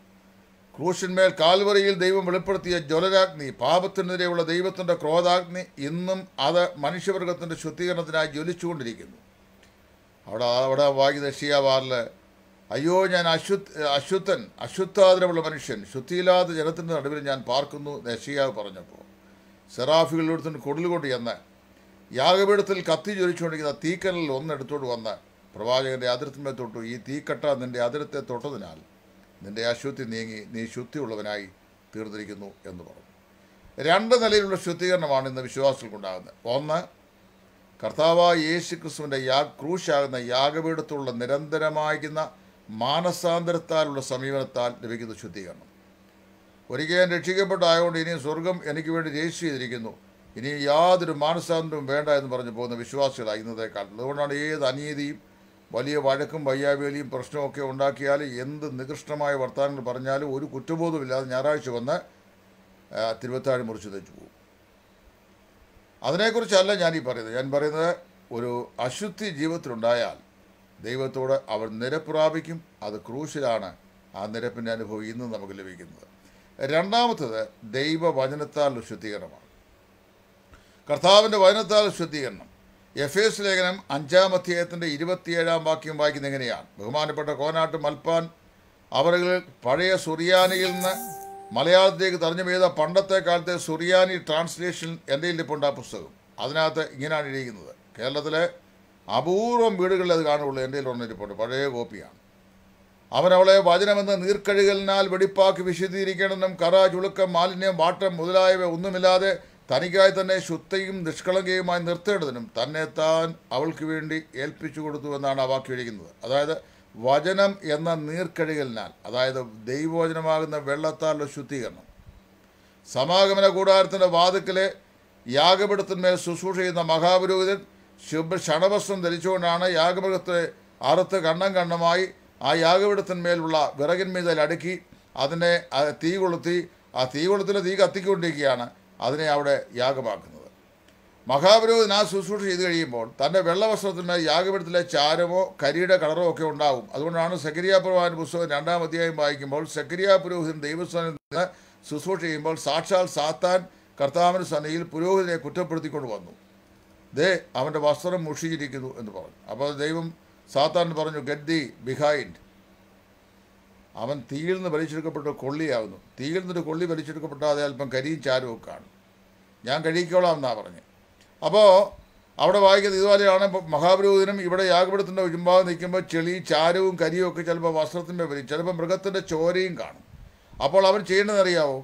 ക്രൂശന്മേൽ കാൽവറിയിൽ ദൈവം വെളിപ്പെടുത്തിയ ജ്വലരാഗ്നി പാപത്തിനെതിരെയുള്ള ദൈവത്തിൻ്റെ ക്രോധാഗ്നി ഇന്നും അത് മനുഷ്യവർഗത്തിൻ്റെ ശുദ്ധീകരണത്തിനായി ജ്വലിച്ചുകൊണ്ടിരിക്കുന്നു അവിടെ അവിടെ വാഗി ദക്ഷിയാവാറിൽ അയ്യോ ഞാൻ അശുദ്ധ അശുദ്ധൻ അശുദ്ധാദരമുള്ള മനുഷ്യൻ ശുദ്ധിയില്ലാത്ത ജനത്തിൻ്റെ നടുവിൽ ഞാൻ പാർക്കുന്നു ദക്ഷിയാവ് പറഞ്ഞപ്പോൾ സെറാഫികളിലൊരുത്തിന് കൊടുലുകൊണ്ട് എന്ന് യാഗപീഠത്തിൽ കത്തി ജ്വലിച്ചുകൊണ്ടിരിക്കുന്ന തീക്കനലിൽ ഒന്നെടുത്തോണ്ട് വന്ന് പ്രവാചകൻ്റെ അതിരത്തിന്മേൽ തൊട്ടു ഈ തീക്കട്ട നിൻ്റെ അതിരത്തെ തൊട്ടതിനാൽ നിന്റെ അശുദ്ധി നീങ്ങി നീ ശുദ്ധിയുള്ളവനായി തീർന്നിരിക്കുന്നു എന്ന് പറഞ്ഞു രണ്ട് നിലയിലുള്ള ശുദ്ധീകരണമാണ് ഇന്ന് വിശ്വാസത്തിൽക്കുണ്ടാകുന്നത് ഒന്ന് കർത്താവായ യേശു ക്രിസ്തുവിൻ്റെ യാ ക്രൂശാകുന്ന യാഗപീഠത്തുള്ള നിരന്തരമായിരിക്കുന്ന മാനസാന്തരത്താലുള്ള സമീപനത്താൽ ലഭിക്കുന്ന ശുദ്ധീകരണം ഒരിക്കൽ ഞാൻ രക്ഷിക്കപ്പെട്ടായതുകൊണ്ട് ഇനി സ്വർഗം എനിക്ക് വേണ്ടി രജിസ്റ്റർ ചെയ്തിരിക്കുന്നു ഇനി യാതൊരു മാനസാന്തരവും വേണ്ട എന്ന് പറഞ്ഞു പോകുന്ന വിശ്വാസികളായി ഇന്നത്തെ കാലത്ത് അതുകൊണ്ടാണ് ഏത് അനീതിയും വലിയ വഴക്കും വയ്യാവേലിയും പ്രശ്നമൊക്കെ ഉണ്ടാക്കിയാൽ എന്ത് നികൃഷ്ടമായ വർത്തമാനങ്ങൾ പറഞ്ഞാലും ഒരു കുറ്റബോധമില്ലാതെ ഞായറാഴ്ച വന്ന് തിരുവത്താഴ് മുറിച്ച് തേച്ചു പോകും അതിനെക്കുറിച്ചല്ല ഞാനീ പറയുന്നത് ഞാൻ പറയുന്നത് ഒരു അശുദ്ധി ജീവിതത്തിലുണ്ടായാൽ ദൈവത്തോട് അവർ നിരപ്രാപിക്കും അത് ക്രൂശിലാണ് ആ നിരപ്പിൻ്റെ അനുഭവം ഇന്ന് നമുക്ക് ലഭിക്കുന്നത് രണ്ടാമത്തത് ദൈവവചനത്താൽ ശുദ്ധീകരണമാണ് കർത്താവിൻ്റെ വചനത്താൽ ശുദ്ധീകരണം എഫ് എസ് ലേഖനം അഞ്ചാം അധ്യായത്തിൻ്റെ ഇരുപത്തിയേഴാം വാക്യം വായിക്കുന്ന എങ്ങനെയാണ് ബഹുമാനപ്പെട്ട കോനാട്ട് മൽപ്പാൻ അവരുകൾ പഴയ സുറിയാനിയിൽ നിന്ന് മലയാളത്തിലേക്ക് തർജ്ജമ ചെയ്ത പണ്ടത്തെ കാലത്തെ സുറിയാനി ട്രാൻസ്ലേഷൻ എൻ്റെ ഇല്ലിപ്പുണ്ട് ആ പുസ്തകം അതിനകത്ത് ഇങ്ങനെയാണ് എഴുതിയിരിക്കുന്നത് കേരളത്തിലെ അപൂർവം വീടുകളിൽ അത് കാണുള്ളൂ എൻ്റെ ഇല്ലുണ്ടിരിപ്പുണ്ട് പഴയ കോപ്പിയാണ് അവനവളെ വചനമെന്ന് നീർക്കഴുകലിനാൽ വെടിപ്പാക്കി വിശുദ്ധീകരിക്കണമെന്നും കറ ചുളുക്കം മാലിന്യം വാട്ടം മുതലായവ ഒന്നുമില്ലാതെ തനിക്കായി തന്നെ ശുദ്ധയും നിഷ്കളങ്കയുമായി നിർത്തേണ്ടതിനും തന്നെ താൻ അവൾക്ക് വേണ്ടി ഏൽപ്പിച്ചു കൊടുത്തു എന്നാണ് ആ വാക്യം എഴുതുന്നത് അതായത് വചനം എന്ന നീർക്കഴികലിനാൽ അതായത് ദൈവവചനമാകുന്ന വെള്ളത്താലുള്ള ശുദ്ധീകരണം സമാഗമന കൂടാരത്തിൻ്റെ വാതുക്കലെ യാഗപീഠത്തിന്മേൽ ശുശ്രൂഷ ചെയ്യുന്ന മഹാപുരോഹിതൻ ശുഭ ക്ഷണവസ്ത്രം ധരിച്ചുകൊണ്ടാണ് യാഗമൃഗത്തെ അറുത്ത് കണ്ണം കണ്ണമായി ആ യാഗപീഠത്തിന്മേലുള്ള വിറകിന്മീതയിൽ അടുക്കി അതിനെ തീ കൊളുത്തി ആ തീ കൊളുത്തിൻ്റെ തീ കത്തിക്കൊണ്ടിരിക്കുകയാണ് അതിനെ അവിടെ യാഗമാക്കുന്നത് മഹാപുരോഹിതൻ ആ ശുശ്രൂഷ ചെയ്ത് കഴിയുമ്പോൾ തൻ്റെ വെള്ളവസ്ത്രത്തിന് യാഗപീഠത്തിലെ ചാരമോ കരിയുടെ കളറോ ഒക്കെ ഉണ്ടാവും അതുകൊണ്ടാണ് സെക്രിയ പുരോഹൻ പുസ്തകം രണ്ടാം അധ്യായം വായിക്കുമ്പോൾ സെക്രിയ പുരോഹിതൻ ദൈവസ്ഥാനത്ത് ശുശ്രൂഷ ചെയ്യുമ്പോൾ സാക്ഷാൽ സാത്താൻ കർത്താവിന് സന്നിധിയിൽ പുരോഹിതനെ കുറ്റപ്പെടുത്തിക്കൊണ്ട് വന്നു ദേ അവൻ്റെ വസ്ത്രം മുഷിച്ചിരിക്കുന്നു എന്ന് പറഞ്ഞു അപ്പോൾ ദൈവം സാത്താൻ പറഞ്ഞു ഗദ്ദി ദി ബിഹൈൻഡ് അവൻ തീയിൽ നിന്ന് വലിച്ചെടുക്കപ്പെട്ട കൊള്ളിയാവുന്നു തീയിൽ നിന്നൊരു കൊള്ളി വലിച്ചെടുക്കപ്പെട്ടാതെ അല്പം കരിയും ചാരുമൊക്കെയാണ് ഞാൻ കഴിക്കോളാം എന്നാണ് പറഞ്ഞു അപ്പോൾ അവിടെ വായിക്കുന്നത് ഇതുപോലെയാണ് മഹാപുരോഹിതനും ഇവിടെ യാഗപീഠത്തിൻ്റെ ചുമ്പാതെ നിൽക്കുമ്പോൾ ചെളി ചാരവും കരിയും ഒക്കെ ചിലപ്പോൾ വസ്ത്രത്തിൻ്റെ വരും ചിലപ്പോൾ മൃഗത്തിൻ്റെ ചോരയും കാണും അപ്പോൾ അവൻ ചെയ്യേണ്ടതെന്നറിയാവോ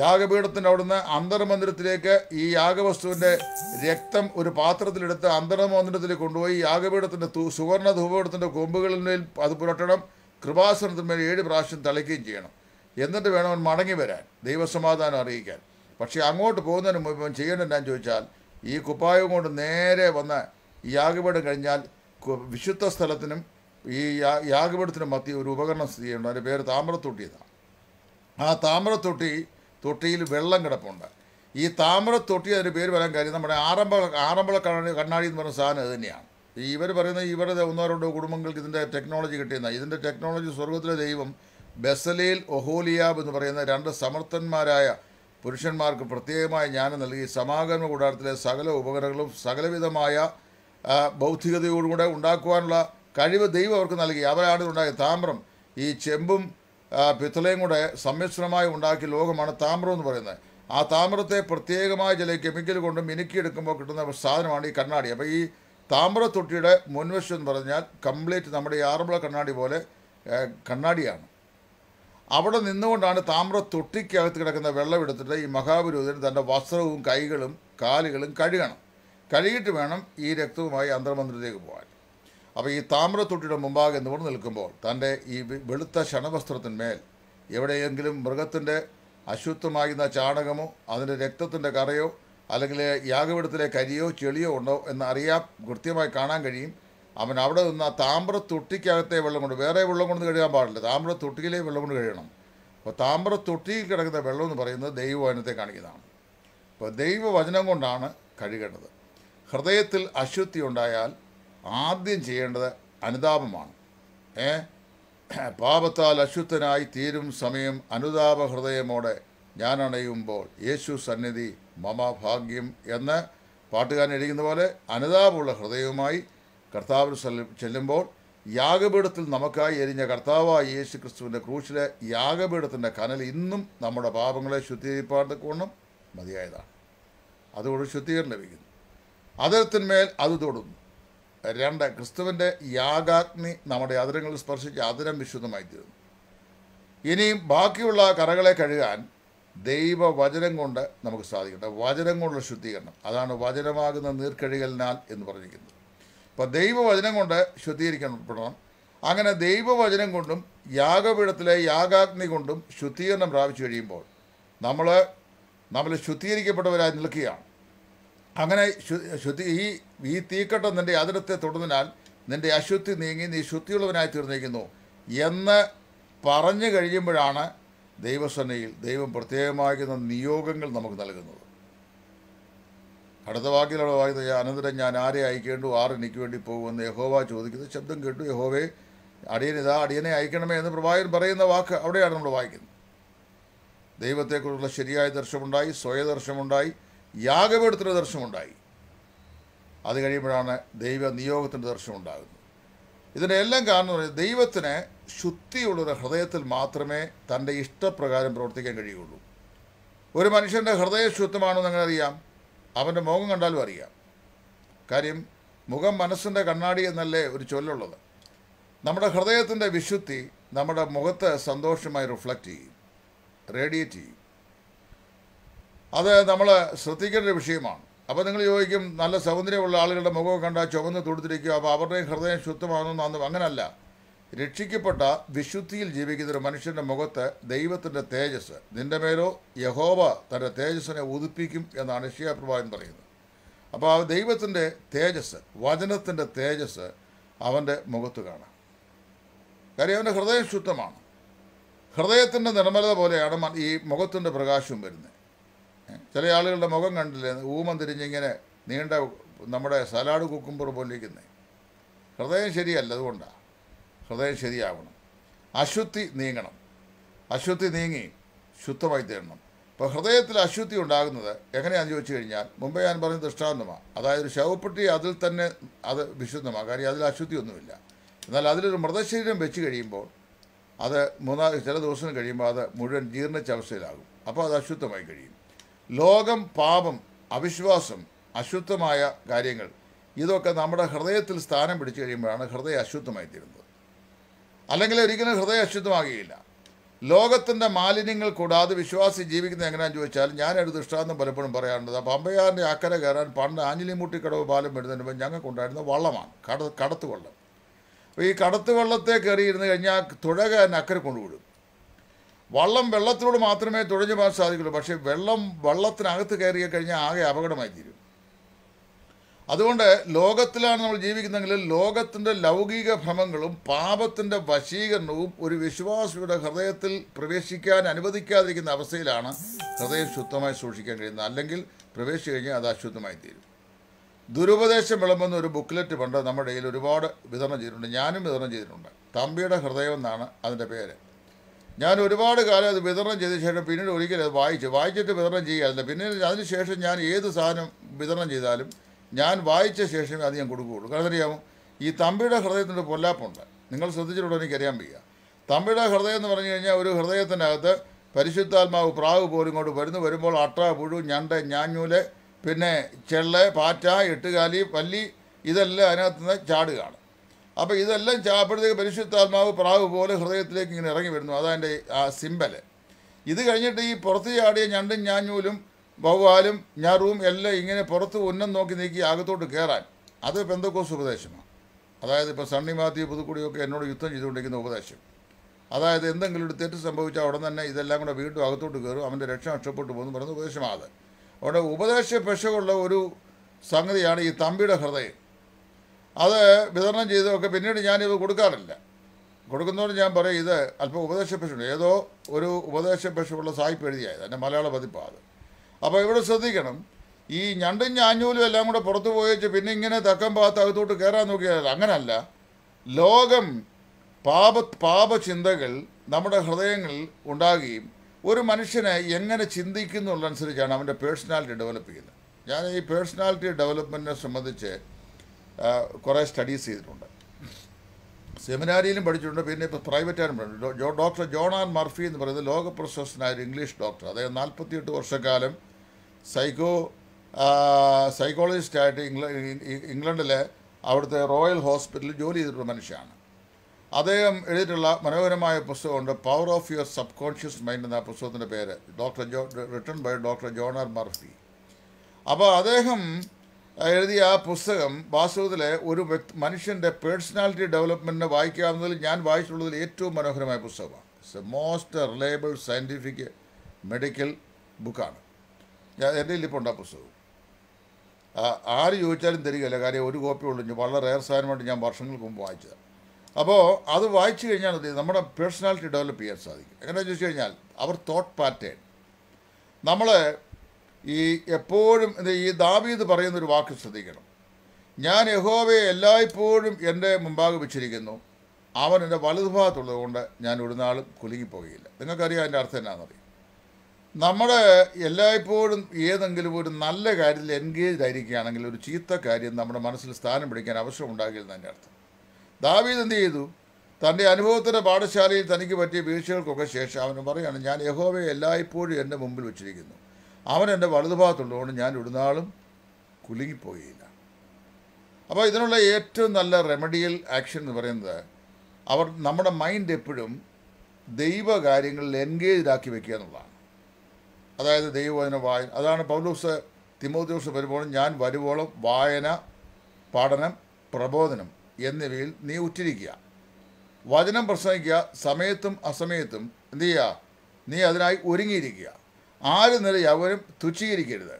യാഗപീഠത്തിൻ്റെ അവിടുന്ന് അന്തർമന്ദിരത്തിലേക്ക് ഈ യാഗവസ്തുവിൻ്റെ രക്തം ഒരു പാത്രത്തിലെടുത്ത് അന്തർമന്ദിരത്തിൽ കൊണ്ടുപോയി യാഗപീഠത്തിൻ്റെ സുവർണ ധൂപീഠത്തിൻ്റെ കൊമ്പുകളിൽ അത് പുരട്ടണം മേൽ ഏഴ് പ്രാവശ്യം തളിക്കുകയും ചെയ്യണം എന്നിട്ട് വേണം അവൻ മടങ്ങി വരാൻ ദൈവസമാധാനം അറിയിക്കാൻ പക്ഷേ അങ്ങോട്ട് പോകുന്നതിന് മുമ്പ് അവൻ ചെയ്യേണ്ടതെന്നു ചോദിച്ചാൽ ഈ കുപ്പായം കൊണ്ട് നേരെ വന്ന് ഈ യാഗപീഠം കഴിഞ്ഞാൽ വിശുദ്ധ സ്ഥലത്തിനും ഈ യാഗപീഠത്തിനും മത്തി ഒരു ഉപകരണം സ്ഥിതി ചെയ്യുന്നുണ്ട് അതിൻ്റെ പേര് താമ്രത്തൊട്ടി എന്നാണ് ആ താമ്രത്തൊട്ടി തൊട്ടിയിൽ വെള്ളം കിടപ്പുണ്ട് ഈ താമ്രത്തൊട്ടി അതിൻ്റെ പേര് വരാൻ കാര്യം നമ്മുടെ ആറമ്പള ആറമ്പള കണ്ണാടി എന്ന് പറയുന്ന സാധനം അത് തന്നെയാണ് ഇവർ പറയുന്ന ഇവരുടെ ഒന്നോ രണ്ടോ കുടുംബങ്ങൾക്ക് ഇതിൻ്റെ ടെക്നോളജി കിട്ടിയെന്ന ഇതിൻ്റെ ടെക്നോളജി സ്വർഗത്തിലെ ദൈവം ബെസലയിൽ ഒഹോലിയാബ് എന്ന് പറയുന്ന രണ്ട് സമർത്ഥന്മാരായ പുരുഷന്മാർക്ക് പ്രത്യേകമായ ജ്ഞാനം നൽകി സമാഗമ കൂടാരത്തിലെ സകല ഉപകരണങ്ങളും സകലവിധമായ ബൗദ്ധികതയോടുകൂടെ ഉണ്ടാക്കുവാനുള്ള കഴിവ് ദൈവം അവർക്ക് നൽകി അവരാണ് ഉണ്ടാക്കിയ താമ്രം ഈ ചെമ്പും പിത്തളയും കൂടെ സമ്മിശ്രമായി ഉണ്ടാക്കിയ ലോകമാണ് താമ്രം എന്ന് പറയുന്നത് ആ താമ്രത്തെ പ്രത്യേകമായ ചില കെമിക്കൽ കൊണ്ട് മിനുക്കിയെടുക്കുമ്പോൾ കിട്ടുന്ന സാധനമാണ് ഈ കണ്ണാടി അപ്പോൾ ഈ തൊട്ടിയുടെ മുൻവശം എന്ന് പറഞ്ഞാൽ കംപ്ലീറ്റ് നമ്മുടെ ഈ ആറുമുള കണ്ണാടി പോലെ കണ്ണാടിയാണ് അവിടെ നിന്നുകൊണ്ടാണ് തൊട്ടിക്കകത്ത് കിടക്കുന്ന വെള്ളം എടുത്തിട്ട് ഈ മഹാപുരോഹിതൻ തൻ്റെ വസ്ത്രവും കൈകളും കാലുകളും കഴുകണം കഴുകിയിട്ട് വേണം ഈ രക്തവുമായി അന്തർമന്ദിരത്തിലേക്ക് പോകാൻ അപ്പോൾ ഈ തൊട്ടിയുടെ മുമ്പാകെ എന്നുകൊണ്ട് നിൽക്കുമ്പോൾ തൻ്റെ ഈ വെളുത്ത ക്ഷണവസ്ത്രത്തിന്മേൽ എവിടെയെങ്കിലും മൃഗത്തിൻ്റെ അശുദ്ധമാകുന്ന ചാണകമോ അതിൻ്റെ രക്തത്തിൻ്റെ കറയോ അല്ലെങ്കിൽ യാഗപീഠത്തിലെ കരിയോ ചെളിയോ ഉണ്ടോ എന്ന് അറിയാ കൃത്യമായി കാണാൻ കഴിയും അവൻ അവിടെ നിന്ന് ആ താമ്ര തൊട്ടിക്കകത്തെ വെള്ളം കൊണ്ട് വേറെ വെള്ളം കൊണ്ട് കഴുകാൻ പാടില്ല താമ്ര തൊട്ടിയിലെ വെള്ളം കൊണ്ട് കഴുകണം അപ്പോൾ താമ്ര തൊട്ടിയിൽ കിടക്കുന്ന വെള്ളം എന്ന് പറയുന്നത് ദൈവവചനത്തെ കാണിക്കുന്നതാണ് അപ്പോൾ ദൈവവചനം കൊണ്ടാണ് കഴുകേണ്ടത് ഹൃദയത്തിൽ അശുദ്ധി ഉണ്ടായാൽ ആദ്യം ചെയ്യേണ്ടത് അനുതാപമാണ് ഏ പാപത്താൽ അശുദ്ധനായി തീരും സമയം അനുതാപ ഹൃദയമോടെ ഞാൻ അണയുമ്പോൾ യേശു സന്നിധി മമ ഭാഗ്യം എന്ന് പാട്ടുകാരൻ എഴുതുന്ന പോലെ അനുതാപമുള്ള ഹൃദയവുമായി കർത്താവ് ചെല്ലുമ്പോൾ യാഗപീഠത്തിൽ നമുക്കായി എരിഞ്ഞ കർത്താവായ യേശു ക്രിസ്തുവിൻ്റെ ക്രൂശിലെ യാഗപീഠത്തിൻ്റെ കനൽ ഇന്നും നമ്മുടെ പാപങ്ങളെ ശുദ്ധീകരിപ്പാർത്തക്കോണം മതിയായതാണ് അതുകൊണ്ട് ശുദ്ധീകരണം ലഭിക്കുന്നു അതിരത്തിന്മേൽ അത് തൊടുന്നു രണ്ട് ക്രിസ്തുവിൻ്റെ യാഗാഗ്നി നമ്മുടെ അതിരങ്ങളിൽ സ്പർശിച്ച് അതിരം വിശുദ്ധമായി തീരുന്നു ഇനിയും ബാക്കിയുള്ള കറകളെ കഴുകാൻ ദൈവവചനം കൊണ്ട് നമുക്ക് സാധിക്കട്ടെ വചനം കൊണ്ടുള്ള ശുദ്ധീകരണം അതാണ് വചനമാകുന്ന നീർക്കഴികലിനാൽ എന്ന് പറഞ്ഞിരിക്കുന്നത് അപ്പോൾ ദൈവവചനം കൊണ്ട് ശുദ്ധീകരിക്കപ്പെടണം അങ്ങനെ ദൈവവചനം കൊണ്ടും യാഗപീഠത്തിലെ യാഗാഗ്നി കൊണ്ടും ശുദ്ധീകരണം പ്രാപിച്ചു കഴിയുമ്പോൾ നമ്മൾ നമ്മൾ ശുദ്ധീകരിക്കപ്പെട്ടവരായി നിൽക്കുകയാണ് അങ്ങനെ ശുദ്ധി ഈ ഈ തീക്കട്ടം നിൻ്റെ അതിരത്തെ തൊടുന്നതിനാൽ നിൻ്റെ അശുദ്ധി നീങ്ങി നീ ശുദ്ധിയുള്ളവനായി തീർന്നിരിക്കുന്നു എന്ന് പറഞ്ഞു കഴിയുമ്പോഴാണ് ദൈവസനയിൽ ദൈവം പ്രത്യേകമാകുന്ന നിയോഗങ്ങൾ നമുക്ക് നൽകുന്നത് അടുത്ത വാക്കിലുള്ള വായിക്കുന്നത് അനന്തരം ഞാൻ ആരെ അയക്കേണ്ടു ആർ എനിക്ക് വേണ്ടി പോകുമെന്ന് യഹോവ ചോദിക്കുന്നത് ശബ്ദം കേട്ടു യഹോവേ അടിയനിതാ അടിയനെ അയക്കണമേ എന്ന് പ്രവാചകൻ പറയുന്ന വാക്ക് അവിടെയാണ് നമ്മൾ വായിക്കുന്നത് ദൈവത്തെക്കുറിച്ചുള്ള ശരിയായ ദർശനമുണ്ടായി സ്വയദർശനമുണ്ടായി യാഗപീഠത്തിൻ്റെ ദർശനമുണ്ടായി അത് കഴിയുമ്പോഴാണ് ദൈവ നിയോഗത്തിൻ്റെ ദർശനം ഉണ്ടാകുന്നത് ഇതിൻ്റെ എല്ലാം കാരണം പറയുന്നത് ദൈവത്തിന് ശുദ്ധിയുള്ളൊരു ഹൃദയത്തിൽ മാത്രമേ തൻ്റെ ഇഷ്ടപ്രകാരം പ്രവർത്തിക്കാൻ കഴിയുള്ളൂ ഒരു മനുഷ്യൻ്റെ ഹൃദയ ശുദ്ധമാണോ എന്ന് അറിയാം അവൻ്റെ മുഖം കണ്ടാലും അറിയാം കാര്യം മുഖം മനസ്സിൻ്റെ കണ്ണാടി എന്നല്ലേ ഒരു ചൊല്ലുള്ളത് നമ്മുടെ ഹൃദയത്തിൻ്റെ വിശുദ്ധി നമ്മുടെ മുഖത്ത് സന്തോഷമായി റിഫ്ലക്റ്റ് ചെയ്യും റേഡിയേറ്റ് ചെയ്യും അത് നമ്മൾ ശ്രദ്ധിക്കേണ്ട ഒരു വിഷയമാണ് അപ്പോൾ നിങ്ങൾ ചോദിക്കും നല്ല സൗന്ദര്യമുള്ള ആളുകളുടെ മുഖം കണ്ടാൽ ചുവന്ന് തുടുത്തിരിക്കുക അപ്പോൾ അവരുടെയും ഹൃദയം ശുദ്ധമാണെന്നൊന്നും അങ്ങനല്ല രക്ഷിക്കപ്പെട്ട വിശുദ്ധിയിൽ ജീവിക്കുന്ന ഒരു മനുഷ്യൻ്റെ മുഖത്ത് ദൈവത്തിൻ്റെ തേജസ് നിൻ്റെ മേലോ യഹോബ തൻ്റെ തേജസ്സിനെ ഉദിപ്പിക്കും എന്നാണ് ഷിയാപ്രഭാവൻ പറയുന്നത് അപ്പോൾ ആ ദൈവത്തിൻ്റെ തേജസ് വചനത്തിൻ്റെ തേജസ് അവൻ്റെ മുഖത്ത് കാണാം കാര്യം അവൻ്റെ ഹൃദയം ശുദ്ധമാണ് ഹൃദയത്തിൻ്റെ നിർമ്മലത പോലെയാണ് ഈ മുഖത്തിൻ്റെ പ്രകാശവും വരുന്നത് ചില ആളുകളുടെ മുഖം കണ്ടില്ലേ ഊമം തിരിഞ്ഞിങ്ങനെ നീണ്ട നമ്മുടെ സലാഡ് കുക്കുമ്പർ പോലിരിക്കുന്നത് ഹൃദയം ശരിയല്ല അതുകൊണ്ടാണ് ഹൃദയം ശരിയാവണം അശുദ്ധി നീങ്ങണം അശുദ്ധി നീങ്ങി ശുദ്ധമായി തീരണം അപ്പോൾ ഹൃദയത്തിൽ അശുദ്ധി ഉണ്ടാകുന്നത് എങ്ങനെയാണെന്ന് ചോദിച്ചു കഴിഞ്ഞാൽ മുമ്പേ ഞാൻ പറഞ്ഞ ദൃഷ്ടാന്തമാണ് അതായത് ശവപ്പെട്ടി അതിൽ തന്നെ അത് വിശുദ്ധമാണ് കാര്യം അതിൽ അശുദ്ധിയൊന്നുമില്ല എന്നാൽ അതിലൊരു മൃതശരീരം വെച്ച് കഴിയുമ്പോൾ അത് മൂന്നാല് ചില ദിവസം കഴിയുമ്പോൾ അത് മുഴുവൻ ജീർണിച്ച അവസ്ഥയിലാകും അപ്പോൾ അത് അശുദ്ധമായി കഴിയും ലോകം പാപം അവിശ്വാസം അശുദ്ധമായ കാര്യങ്ങൾ ഇതൊക്കെ നമ്മുടെ ഹൃദയത്തിൽ സ്ഥാനം പിടിച്ചു കഴിയുമ്പോഴാണ് ഹൃദയ അശുദ്ധമായി തീരുന്നത് അല്ലെങ്കിൽ ഒരിക്കലും ഹൃദയ അശുദ്ധമാകുകയില്ല ലോകത്തിൻ്റെ മാലിന്യങ്ങൾ കൂടാതെ വിശ്വാസി ജീവിക്കുന്നത് എങ്ങനെയാന്ന് ചോദിച്ചാൽ ഞാനൊരു ദൃഷ്ടാന്തം പലപ്പോഴും പറയാറുണ്ട് അപ്പം അമ്പയാറിൻ്റെ അക്കര കയറാൻ പണ്ട് ആഞ്ഞിലിമുട്ടിക്കടവ് പാലം വരുന്നതിന് മുമ്പ് ഉണ്ടായിരുന്ന വള്ളമാണ് കട കടത്തുവള്ളം അപ്പോൾ ഈ കടത്തുവള്ളത്തെ കയറിയിരുന്ന് കഴിഞ്ഞാൽ തുഴകാരൻ അക്കരെ കൊണ്ടുവിടും വള്ളം വെള്ളത്തിലൂടെ മാത്രമേ തുഴഞ്ഞു പോകാൻ സാധിക്കുള്ളൂ പക്ഷേ വെള്ളം വള്ളത്തിനകത്ത് കയറി കഴിഞ്ഞാൽ ആകെ അപകടമായി തീരും അതുകൊണ്ട് ലോകത്തിലാണ് നമ്മൾ ജീവിക്കുന്നതെങ്കിൽ ലോകത്തിൻ്റെ ലൗകിക ഭ്രമങ്ങളും പാപത്തിൻ്റെ വശീകരണവും ഒരു വിശ്വാസിയുടെ ഹൃദയത്തിൽ പ്രവേശിക്കാൻ അനുവദിക്കാതിരിക്കുന്ന അവസ്ഥയിലാണ് ഹൃദയം ശുദ്ധമായി സൂക്ഷിക്കാൻ കഴിയുന്നത് അല്ലെങ്കിൽ പ്രവേശിച്ചു കഴിഞ്ഞാൽ അത് അശുദ്ധമായി തീരും ദുരുപദേശം വിളമ്പുന്ന ഒരു ബുക്ക്ലെറ്റ് പണ്ട് നമ്മുടെ കയ്യിൽ ഒരുപാട് വിതരണം ചെയ്തിട്ടുണ്ട് ഞാനും വിതരണം ചെയ്തിട്ടുണ്ട് തമ്പിയുടെ ഹൃദയം എന്നാണ് അതിൻ്റെ പേര് ഞാൻ ഒരുപാട് കാലം അത് വിതരണം ചെയ്ത ശേഷം പിന്നീട് ഒരിക്കലും അത് വായിച്ചു വായിച്ചിട്ട് വിതരണം ചെയ്യാറില്ല പിന്നീട് അതിനുശേഷം ഞാൻ ഏത് സാധനം വിതരണം ചെയ്താലും ഞാൻ വായിച്ച ശേഷമേ അത് ഞാൻ കൊടുക്കുകയുള്ളൂ കാരണം അറിയാമോ ഈ തമ്പിയുടെ ഹൃദയത്തിൻ്റെ പൊല്ലാപ്പുണ്ട് നിങ്ങൾ ശ്രദ്ധിച്ചിട്ടുണ്ടോ എനിക്കറിയാൻ വയ്യ തമ്പിയുടെ ഹൃദയം എന്ന് പറഞ്ഞു കഴിഞ്ഞാൽ ഒരു ഹൃദയത്തിനകത്ത് പരിശുദ്ധാത്മാവ് പ്രാവ് പോലും കൊണ്ട് വരുന്നു വരുമ്പോൾ അട്ട പുഴു ഞണ്ട് ഞാഞ്ഞൂല് പിന്നെ ചെള്ള പാറ്റ എട്ടുകാലി പല്ലി ഇതെല്ലാം അതിനകത്ത് നിന്ന് ചാടുകയാണ് അപ്പോൾ ഇതെല്ലാം അപ്പോഴത്തേക്ക് പരിശുദ്ധാത്മാവ് പ്രാവ് പോലെ ഹൃദയത്തിലേക്ക് ഇങ്ങനെ ഇറങ്ങി വരുന്നു എൻ്റെ ആ സിമ്പല് ഇത് കഴിഞ്ഞിട്ട് ഈ പുറത്ത് ചാടിയ ഞണ്ടും ഞാഞ്ഞൂലും വവ്വാലും ഞാറും എല്ലാം ഇങ്ങനെ പുറത്ത് ഉന്നം നോക്കി നീക്കി അകത്തോട്ട് കയറാൻ അത് പെന്തക്കോസ് ഉപദേശമാണ് അതായത് ഇപ്പോൾ സണ്ണി മാത്യു പുതുക്കുടിയൊക്കെ എന്നോട് യുദ്ധം ചെയ്തുകൊണ്ടിരിക്കുന്ന ഉപദേശം അതായത് എന്തെങ്കിലും ഒരു തെറ്റ് സംഭവിച്ചാൽ ഉടൻ തന്നെ ഇതെല്ലാം കൂടെ വീണ്ടും അകത്തോട്ട് കയറും അവൻ്റെ രക്ഷ നഷ്ടപ്പെട്ടു പോകുന്നു പറയുന്ന ഉപദേശമാണ് അത് അവിടെ ഉപദേശ പെശകുള്ള ഒരു സംഗതിയാണ് ഈ തമ്പിയുടെ ഹൃദയം അത് വിതരണം ചെയ്തതൊക്കെ പിന്നീട് ഞാനിത് കൊടുക്കാറില്ല കൊടുക്കുന്നതോട് ഞാൻ പറയും ഇത് അല്പം ഉപദേശ പശുണ്ട് ഏതോ ഒരു ഉപദേശ പശുവുള്ള സായിപ്പ് എഴുതിയായത് എൻ്റെ മലയാള പതിപ്പാണ് അത് അപ്പോൾ ഇവിടെ ശ്രദ്ധിക്കണം ഈ ഞണ്ടും ഞാഞ്ഞൂലും എല്ലാം കൂടെ പുറത്തു പോയി പിന്നെ ഇങ്ങനെ തക്കം ഭാഗത്ത് അകത്തോട്ട് കയറാൻ നോക്കിയാൽ അങ്ങനല്ല ലോകം പാപ പാപചിന്തകൾ നമ്മുടെ ഹൃദയങ്ങളിൽ ഉണ്ടാകുകയും ഒരു മനുഷ്യനെ എങ്ങനെ ചിന്തിക്കുന്നുള്ളതനുസരിച്ചാണ് അവൻ്റെ പേഴ്സണാലിറ്റി ഡെവലപ്പ് ചെയ്യുന്നത് ഞാൻ ഈ പേഴ്സണാലിറ്റി ഡെവലപ്മെൻറ്റിനെ സംബന്ധിച്ച് കുറേ സ്റ്റഡീസ് ചെയ്തിട്ടുണ്ട് സെമിനാരിയിലും പഠിച്ചിട്ടുണ്ട് പിന്നെ ഇപ്പോൾ പ്രൈവറ്റാരും പഠിച്ചിട്ടുണ്ട് ഡോക്ടർ ഡോക്ടർ ജോണാൻ മർഫി എന്ന് പറയുന്നത് ലോക പ്രശസ്തനായ ഒരു ഇംഗ്ലീഷ് ഡോക്ടർ അദ്ദേഹം നാൽപ്പത്തിയെട്ട് വർഷക്കാലം സൈക്കോ സൈക്കോളജിസ്റ്റായിട്ട് ഇംഗ്ല ഇംഗ്ലണ്ടിലെ അവിടുത്തെ റോയൽ ഹോസ്പിറ്റലിൽ ജോലി ചെയ്തിട്ടുള്ള മനുഷ്യനാണ് അദ്ദേഹം എഴുതിയിട്ടുള്ള മനോഹരമായ പുസ്തകമുണ്ട് power of your subconscious mind എന്ന പുസ്തകത്തിൻ്റെ പേര് doctor Jo written by doctor Jonar Murphy അപ്പോൾ അദ്ദേഹം എഴുതിയ ആ പുസ്തകം വാസ്തവത്തിലെ ഒരു മനുഷ്യൻ്റെ പേഴ്സണാലിറ്റി ഡെവലപ്മെൻറ്റിനെ വായിക്കാവുന്നതിൽ ഞാൻ വായിച്ചിട്ടുള്ളതിൽ ഏറ്റവും മനോഹരമായ പുസ്തകമാണ് it's a most reliable scientific medical ബുക്കാണ് ഞാൻ എൻ്റെ ഇല്ലിപ്പുണ്ട് ആ പുസ്തകം ആര് ചോദിച്ചാലും തരികയില്ല കാര്യം ഒരു കോപ്പി ഉള്ളു വളരെ റയർ സാധനമായിട്ട് ഞാൻ വർഷങ്ങൾക്ക് മുമ്പ് വായിച്ചതാണ് അപ്പോൾ അത് വായിച്ചു കഴിഞ്ഞാൽ അത് നമ്മുടെ പേഴ്സണാലിറ്റി ഡെവലപ്പ് ചെയ്യാൻ സാധിക്കും എങ്ങനെയാണെന്ന് ചോദിച്ചു കഴിഞ്ഞാൽ അവർ തോട്ട് പാറ്റേൺ നമ്മൾ ഈ എപ്പോഴും ഈ ദാവീദ് പറയുന്നൊരു വാക്ക് ശ്രദ്ധിക്കണം ഞാൻ യഹോവയെ എല്ലായ്പ്പോഴും എൻ്റെ മുമ്പാകെ വെച്ചിരിക്കുന്നു അവൻ എൻ്റെ വലതുഭാഗത്തുള്ളതുകൊണ്ട് ഞാൻ ഒരു നാളും കുലുങ്ങിപ്പോകുകയില്ല നിങ്ങൾക്കറിയാം അതിൻ്റെ അർത്ഥം എന്നാണെന്നറിയാം നമ്മുടെ എല്ലായ്പ്പോഴും ഏതെങ്കിലും ഒരു നല്ല കാര്യത്തിൽ എൻഗേജ്ഡ് ആയിരിക്കുകയാണെങ്കിൽ ഒരു ചീത്ത കാര്യം നമ്മുടെ മനസ്സിൽ സ്ഥാനം പിടിക്കാൻ അവസരമുണ്ടാകില്ലെന്ന് എൻ്റെ അർത്ഥം ദാവീദ് എന്ത് ചെയ്തു തൻ്റെ അനുഭവത്തിൻ്റെ പാഠശാലയിൽ തനിക്ക് പറ്റിയ വീഴ്ചകൾക്കൊക്കെ ശേഷം അവന് പറയുകയാണ് ഞാൻ യഹോവയെ എല്ലായ്പ്പോഴും എൻ്റെ മുമ്പിൽ വെച്ചിരിക്കുന്നു അവൻ എൻ്റെ വലതുഭാഗത്തുള്ളതുകൊണ്ട് ഞാൻ ഇവിടുന്നാളും കുലുങ്ങിപ്പോയില്ല അപ്പോൾ ഇതിനുള്ള ഏറ്റവും നല്ല റെമഡിയൽ ആക്ഷൻ എന്ന് പറയുന്നത് അവർ നമ്മുടെ മൈൻഡ് എപ്പോഴും ദൈവകാര്യങ്ങളിൽ എൻഗേജ്ഡ് ആക്കി വെക്കുക എന്നുള്ളതാണ് അതായത് ദൈവവചന വായന അതാണ് പൗലൂസ് തിമോത്യൂസ് വരുമ്പോഴും ഞാൻ വരുവോളം വായന പഠനം പ്രബോധനം എന്നിവയിൽ നീ ഉറ്റിരിക്കുക വചനം പ്രസംഗിക്കുക സമയത്തും അസമയത്തും എന്തു ചെയ്യുക നീ അതിനായി ഒരുങ്ങിയിരിക്കുക ആര് നില യൗവനം തുച്ഛീകരിക്കരുത്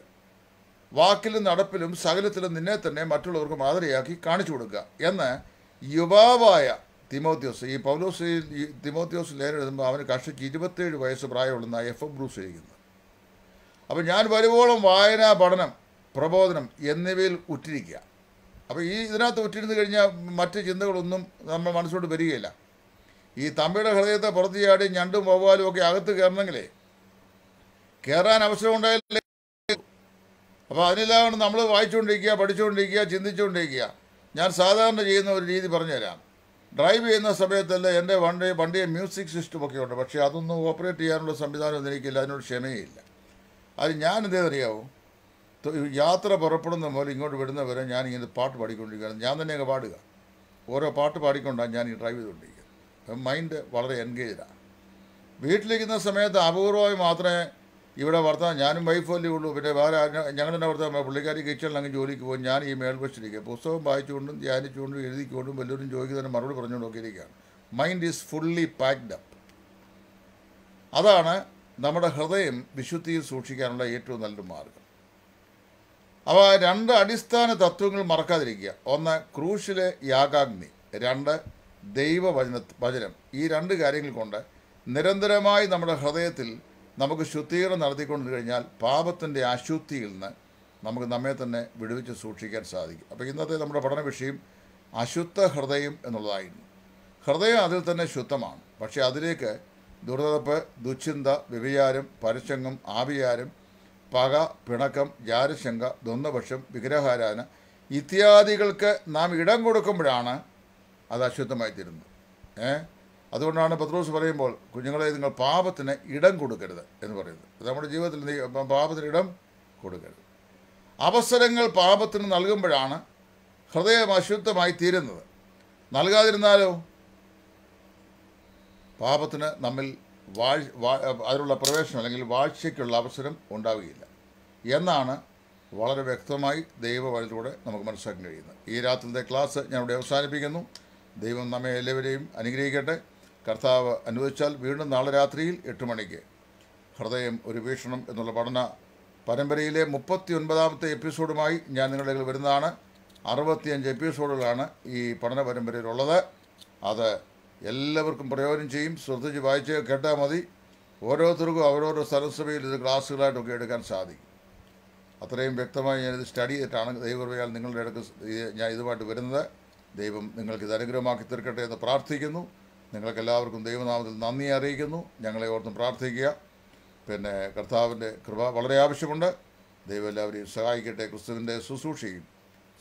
വാക്കിലും നടപ്പിലും സകലത്തിലും നിന്നെ തന്നെ മറ്റുള്ളവർക്ക് മാതൃകയാക്കി കാണിച്ചു കൊടുക്കുക എന്ന് യുവാവായ തിമോത്യോസ് ഈ പൗലോസ് തിമോത്യോസ് ലേഖനെഴുതുമ്പോൾ അവന് കഷ്ടിച്ച് ഇരുപത്തേഴ് വയസ്സ് പ്രായമുള്ള എഫ് എം ബ്രൂസ് എഴുതുന്നത് അപ്പോൾ ഞാൻ വരുവോളം വായന പഠനം പ്രബോധനം എന്നിവയിൽ ഉറ്റിരിക്കുക അപ്പോൾ ഈ ഇതിനകത്ത് ഉറ്റിരുന്ന് കഴിഞ്ഞാൽ മറ്റ് ചിന്തകളൊന്നും നമ്മൾ മനസ്സോട് വരികയില്ല ഈ തമ്പിയുടെ ഹൃദയത്തെ ചാടി ഞണ്ടും വവ്വാലും ഒക്കെ അകത്ത് കയറണമെങ്കിലേ കയറാൻ അവസരമുണ്ടായില്ലേ അപ്പോൾ അതിനെല്ലാം നമ്മൾ വായിച്ചുകൊണ്ടിരിക്കുക പഠിച്ചുകൊണ്ടിരിക്കുക ചിന്തിച്ചുകൊണ്ടിരിക്കുക ഞാൻ സാധാരണ ചെയ്യുന്ന ഒരു രീതി പറഞ്ഞുതരാം ഡ്രൈവ് ചെയ്യുന്ന സമയത്തല്ല എൻ്റെ വണ്ടി വണ്ടിയെ മ്യൂസിക് സിസ്റ്റമൊക്കെ ഉണ്ട് പക്ഷേ അതൊന്നും ഓപ്പറേറ്റ് ചെയ്യാനുള്ള സംവിധാനം എനിക്കില്ല അതിനോട് ക്ഷമയില്ല അത് ഞാൻ അറിയാവോ യാത്ര പുറപ്പെടുന്ന പോലെ ഇങ്ങോട്ട് വിടുന്ന വരെ ഞാൻ ഇങ്ങനെ പാട്ട് പാടിക്കൊണ്ടിരിക്കുകയാണ് ഞാൻ തന്നെ പാടുക ഓരോ പാട്ട് പാടിക്കൊണ്ടാണ് ഞാൻ ഈ ഡ്രൈവ് ചെയ്തുകൊണ്ടിരിക്കുക മൈൻഡ് വളരെ എൻഗേജാണ് വീട്ടിലിരിക്കുന്ന സമയത്ത് അപൂർവമായി മാത്രമേ ഇവിടെ വർത്താൻ ഞാനും വൈഫല്ലേ ഉള്ളൂ പിന്നെ വേറെ ഞങ്ങൾ തന്നെ പുള്ളിക്കാരി കിച്ചണിൽ അങ്ങ് ജോലിക്ക് പോകും ഞാൻ ഈ മേൽവശത്തിരിക്കുക പുസ്തകം വായിച്ചുകൊണ്ടും ധ്യാനിച്ചുകൊണ്ടും എഴുതിക്കൊണ്ടും വലിയൊരു ജോലിക്ക് തന്നെ മറുപടി പറഞ്ഞുകൊണ്ടൊക്കെയിരിക്കുകയാണ് mind is fully packed up അതാണ് നമ്മുടെ ഹൃദയം വിശുദ്ധിയിൽ സൂക്ഷിക്കാനുള്ള ഏറ്റവും നല്ലൊരു മാർഗം അപ്പോൾ രണ്ട് അടിസ്ഥാന തത്വങ്ങൾ മറക്കാതിരിക്കുക ഒന്ന് ക്രൂശിലെ യാഗാഗ്നി രണ്ട് ദൈവവചന വചനം ഈ രണ്ട് കാര്യങ്ങൾ കൊണ്ട് നിരന്തരമായി നമ്മുടെ ഹൃദയത്തിൽ നമുക്ക് ശുദ്ധീകരണം നടത്തിക്കൊണ്ട് കഴിഞ്ഞാൽ പാപത്തിൻ്റെ അശുദ്ധിയിൽ നിന്ന് നമുക്ക് നമ്മെ തന്നെ വിടുവിച്ച് സൂക്ഷിക്കാൻ സാധിക്കും അപ്പോൾ ഇന്നത്തെ നമ്മുടെ പഠന വിഷയം അശുദ്ധ ഹൃദയം എന്നുള്ളതായിരുന്നു ഹൃദയം അതിൽ തന്നെ ശുദ്ധമാണ് പക്ഷേ അതിലേക്ക് ദുർനടപ്പ് ദുശ്ചിന്ത വ്യഭിചാരം പരശംഗം ആവിയാരം പക പിണക്കം ജാരശങ്ക ദ്വന്ദപക്ഷം വിഗ്രഹാരാധന ഇത്യാദികൾക്ക് നാം ഇടം കൊടുക്കുമ്പോഴാണ് അത് അശുദ്ധമായി തീരുന്നത് ഏഹ് അതുകൊണ്ടാണ് പത്രോസ് പറയുമ്പോൾ കുഞ്ഞുങ്ങളെ നിങ്ങൾ പാപത്തിന് ഇടം കൊടുക്കരുത് എന്ന് പറയുന്നത് നമ്മുടെ ജീവിതത്തിൽ നീ പാപത്തിന് ഇടം കൊടുക്കരുത് അവസരങ്ങൾ പാപത്തിന് നൽകുമ്പോഴാണ് ഹൃദയം അശുദ്ധമായി തീരുന്നത് നൽകാതിരുന്നാലോ പാപത്തിന് നമ്മിൽ വാഴ് അതിനുള്ള പ്രവേശനം അല്ലെങ്കിൽ വാഴ്ചയ്ക്കുള്ള അവസരം ഉണ്ടാവുകയില്ല എന്നാണ് വളരെ വ്യക്തമായി ദൈവവചനത്തിലൂടെ നമുക്ക് മനസ്സിലാക്കാൻ കഴിയുന്നത് ഈ രാത്രിയിലത്തെ ക്ലാസ് ഞാൻ ഇവിടെ അവസാനിപ്പിക്കുന്നു ദൈവം നമ്മെ എല്ലാവരെയും അനുഗ്രഹിക്കട്ടെ കർത്താവ് അനുവദിച്ചാൽ വീണ്ടും നാളെ രാത്രിയിൽ എട്ട് മണിക്ക് ഹൃദയം ഒരു വീക്ഷണം എന്നുള്ള പഠന പരമ്പരയിലെ മുപ്പത്തി ഒൻപതാമത്തെ എപ്പിസോഡുമായി ഞാൻ നിങ്ങളുടെ വരുന്നതാണ് അറുപത്തിയഞ്ച് എപ്പിസോഡുകളാണ് ഈ പഠന പരമ്പരയിലുള്ളത് അത് എല്ലാവർക്കും പ്രയോജനം ചെയ്യും ശ്രദ്ധിച്ച് വായിച്ച് കേട്ടാൽ മതി ഓരോരുത്തർക്കും അവരോരോ സ്ഥലസഭയിൽ ഇത് ക്ലാസ്സുകളായിട്ടൊക്കെ എടുക്കാൻ സാധിക്കും അത്രയും വ്യക്തമായി ഞാനിത് സ്റ്റഡി ചെയ്തിട്ടാണ് ദൈവകൃപയാൽ നിങ്ങളുടെ അടുക്ക് ഞാൻ ഇതുമായിട്ട് വരുന്നത് ദൈവം ഇത് അനുഗ്രഹമാക്കി തീർക്കട്ടെ എന്ന് പ്രാർത്ഥിക്കുന്നു നിങ്ങൾക്കെല്ലാവർക്കും ദൈവനാമത്തിൽ നന്ദി അറിയിക്കുന്നു ഞങ്ങളെ ഓർത്തും പ്രാർത്ഥിക്കുക പിന്നെ കർത്താവിൻ്റെ കൃപ വളരെ ആവശ്യമുണ്ട് ദൈവം എല്ലാവരെയും സഹായിക്കട്ടെ ക്രിസ്തുവിൻ്റെ ശുശ്രൂഷയും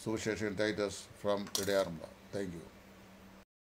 സുവിശേഷൻ ടൈറ്റസ് ഫ്രം ഇടയാറുണ്ട് താങ്ക് യു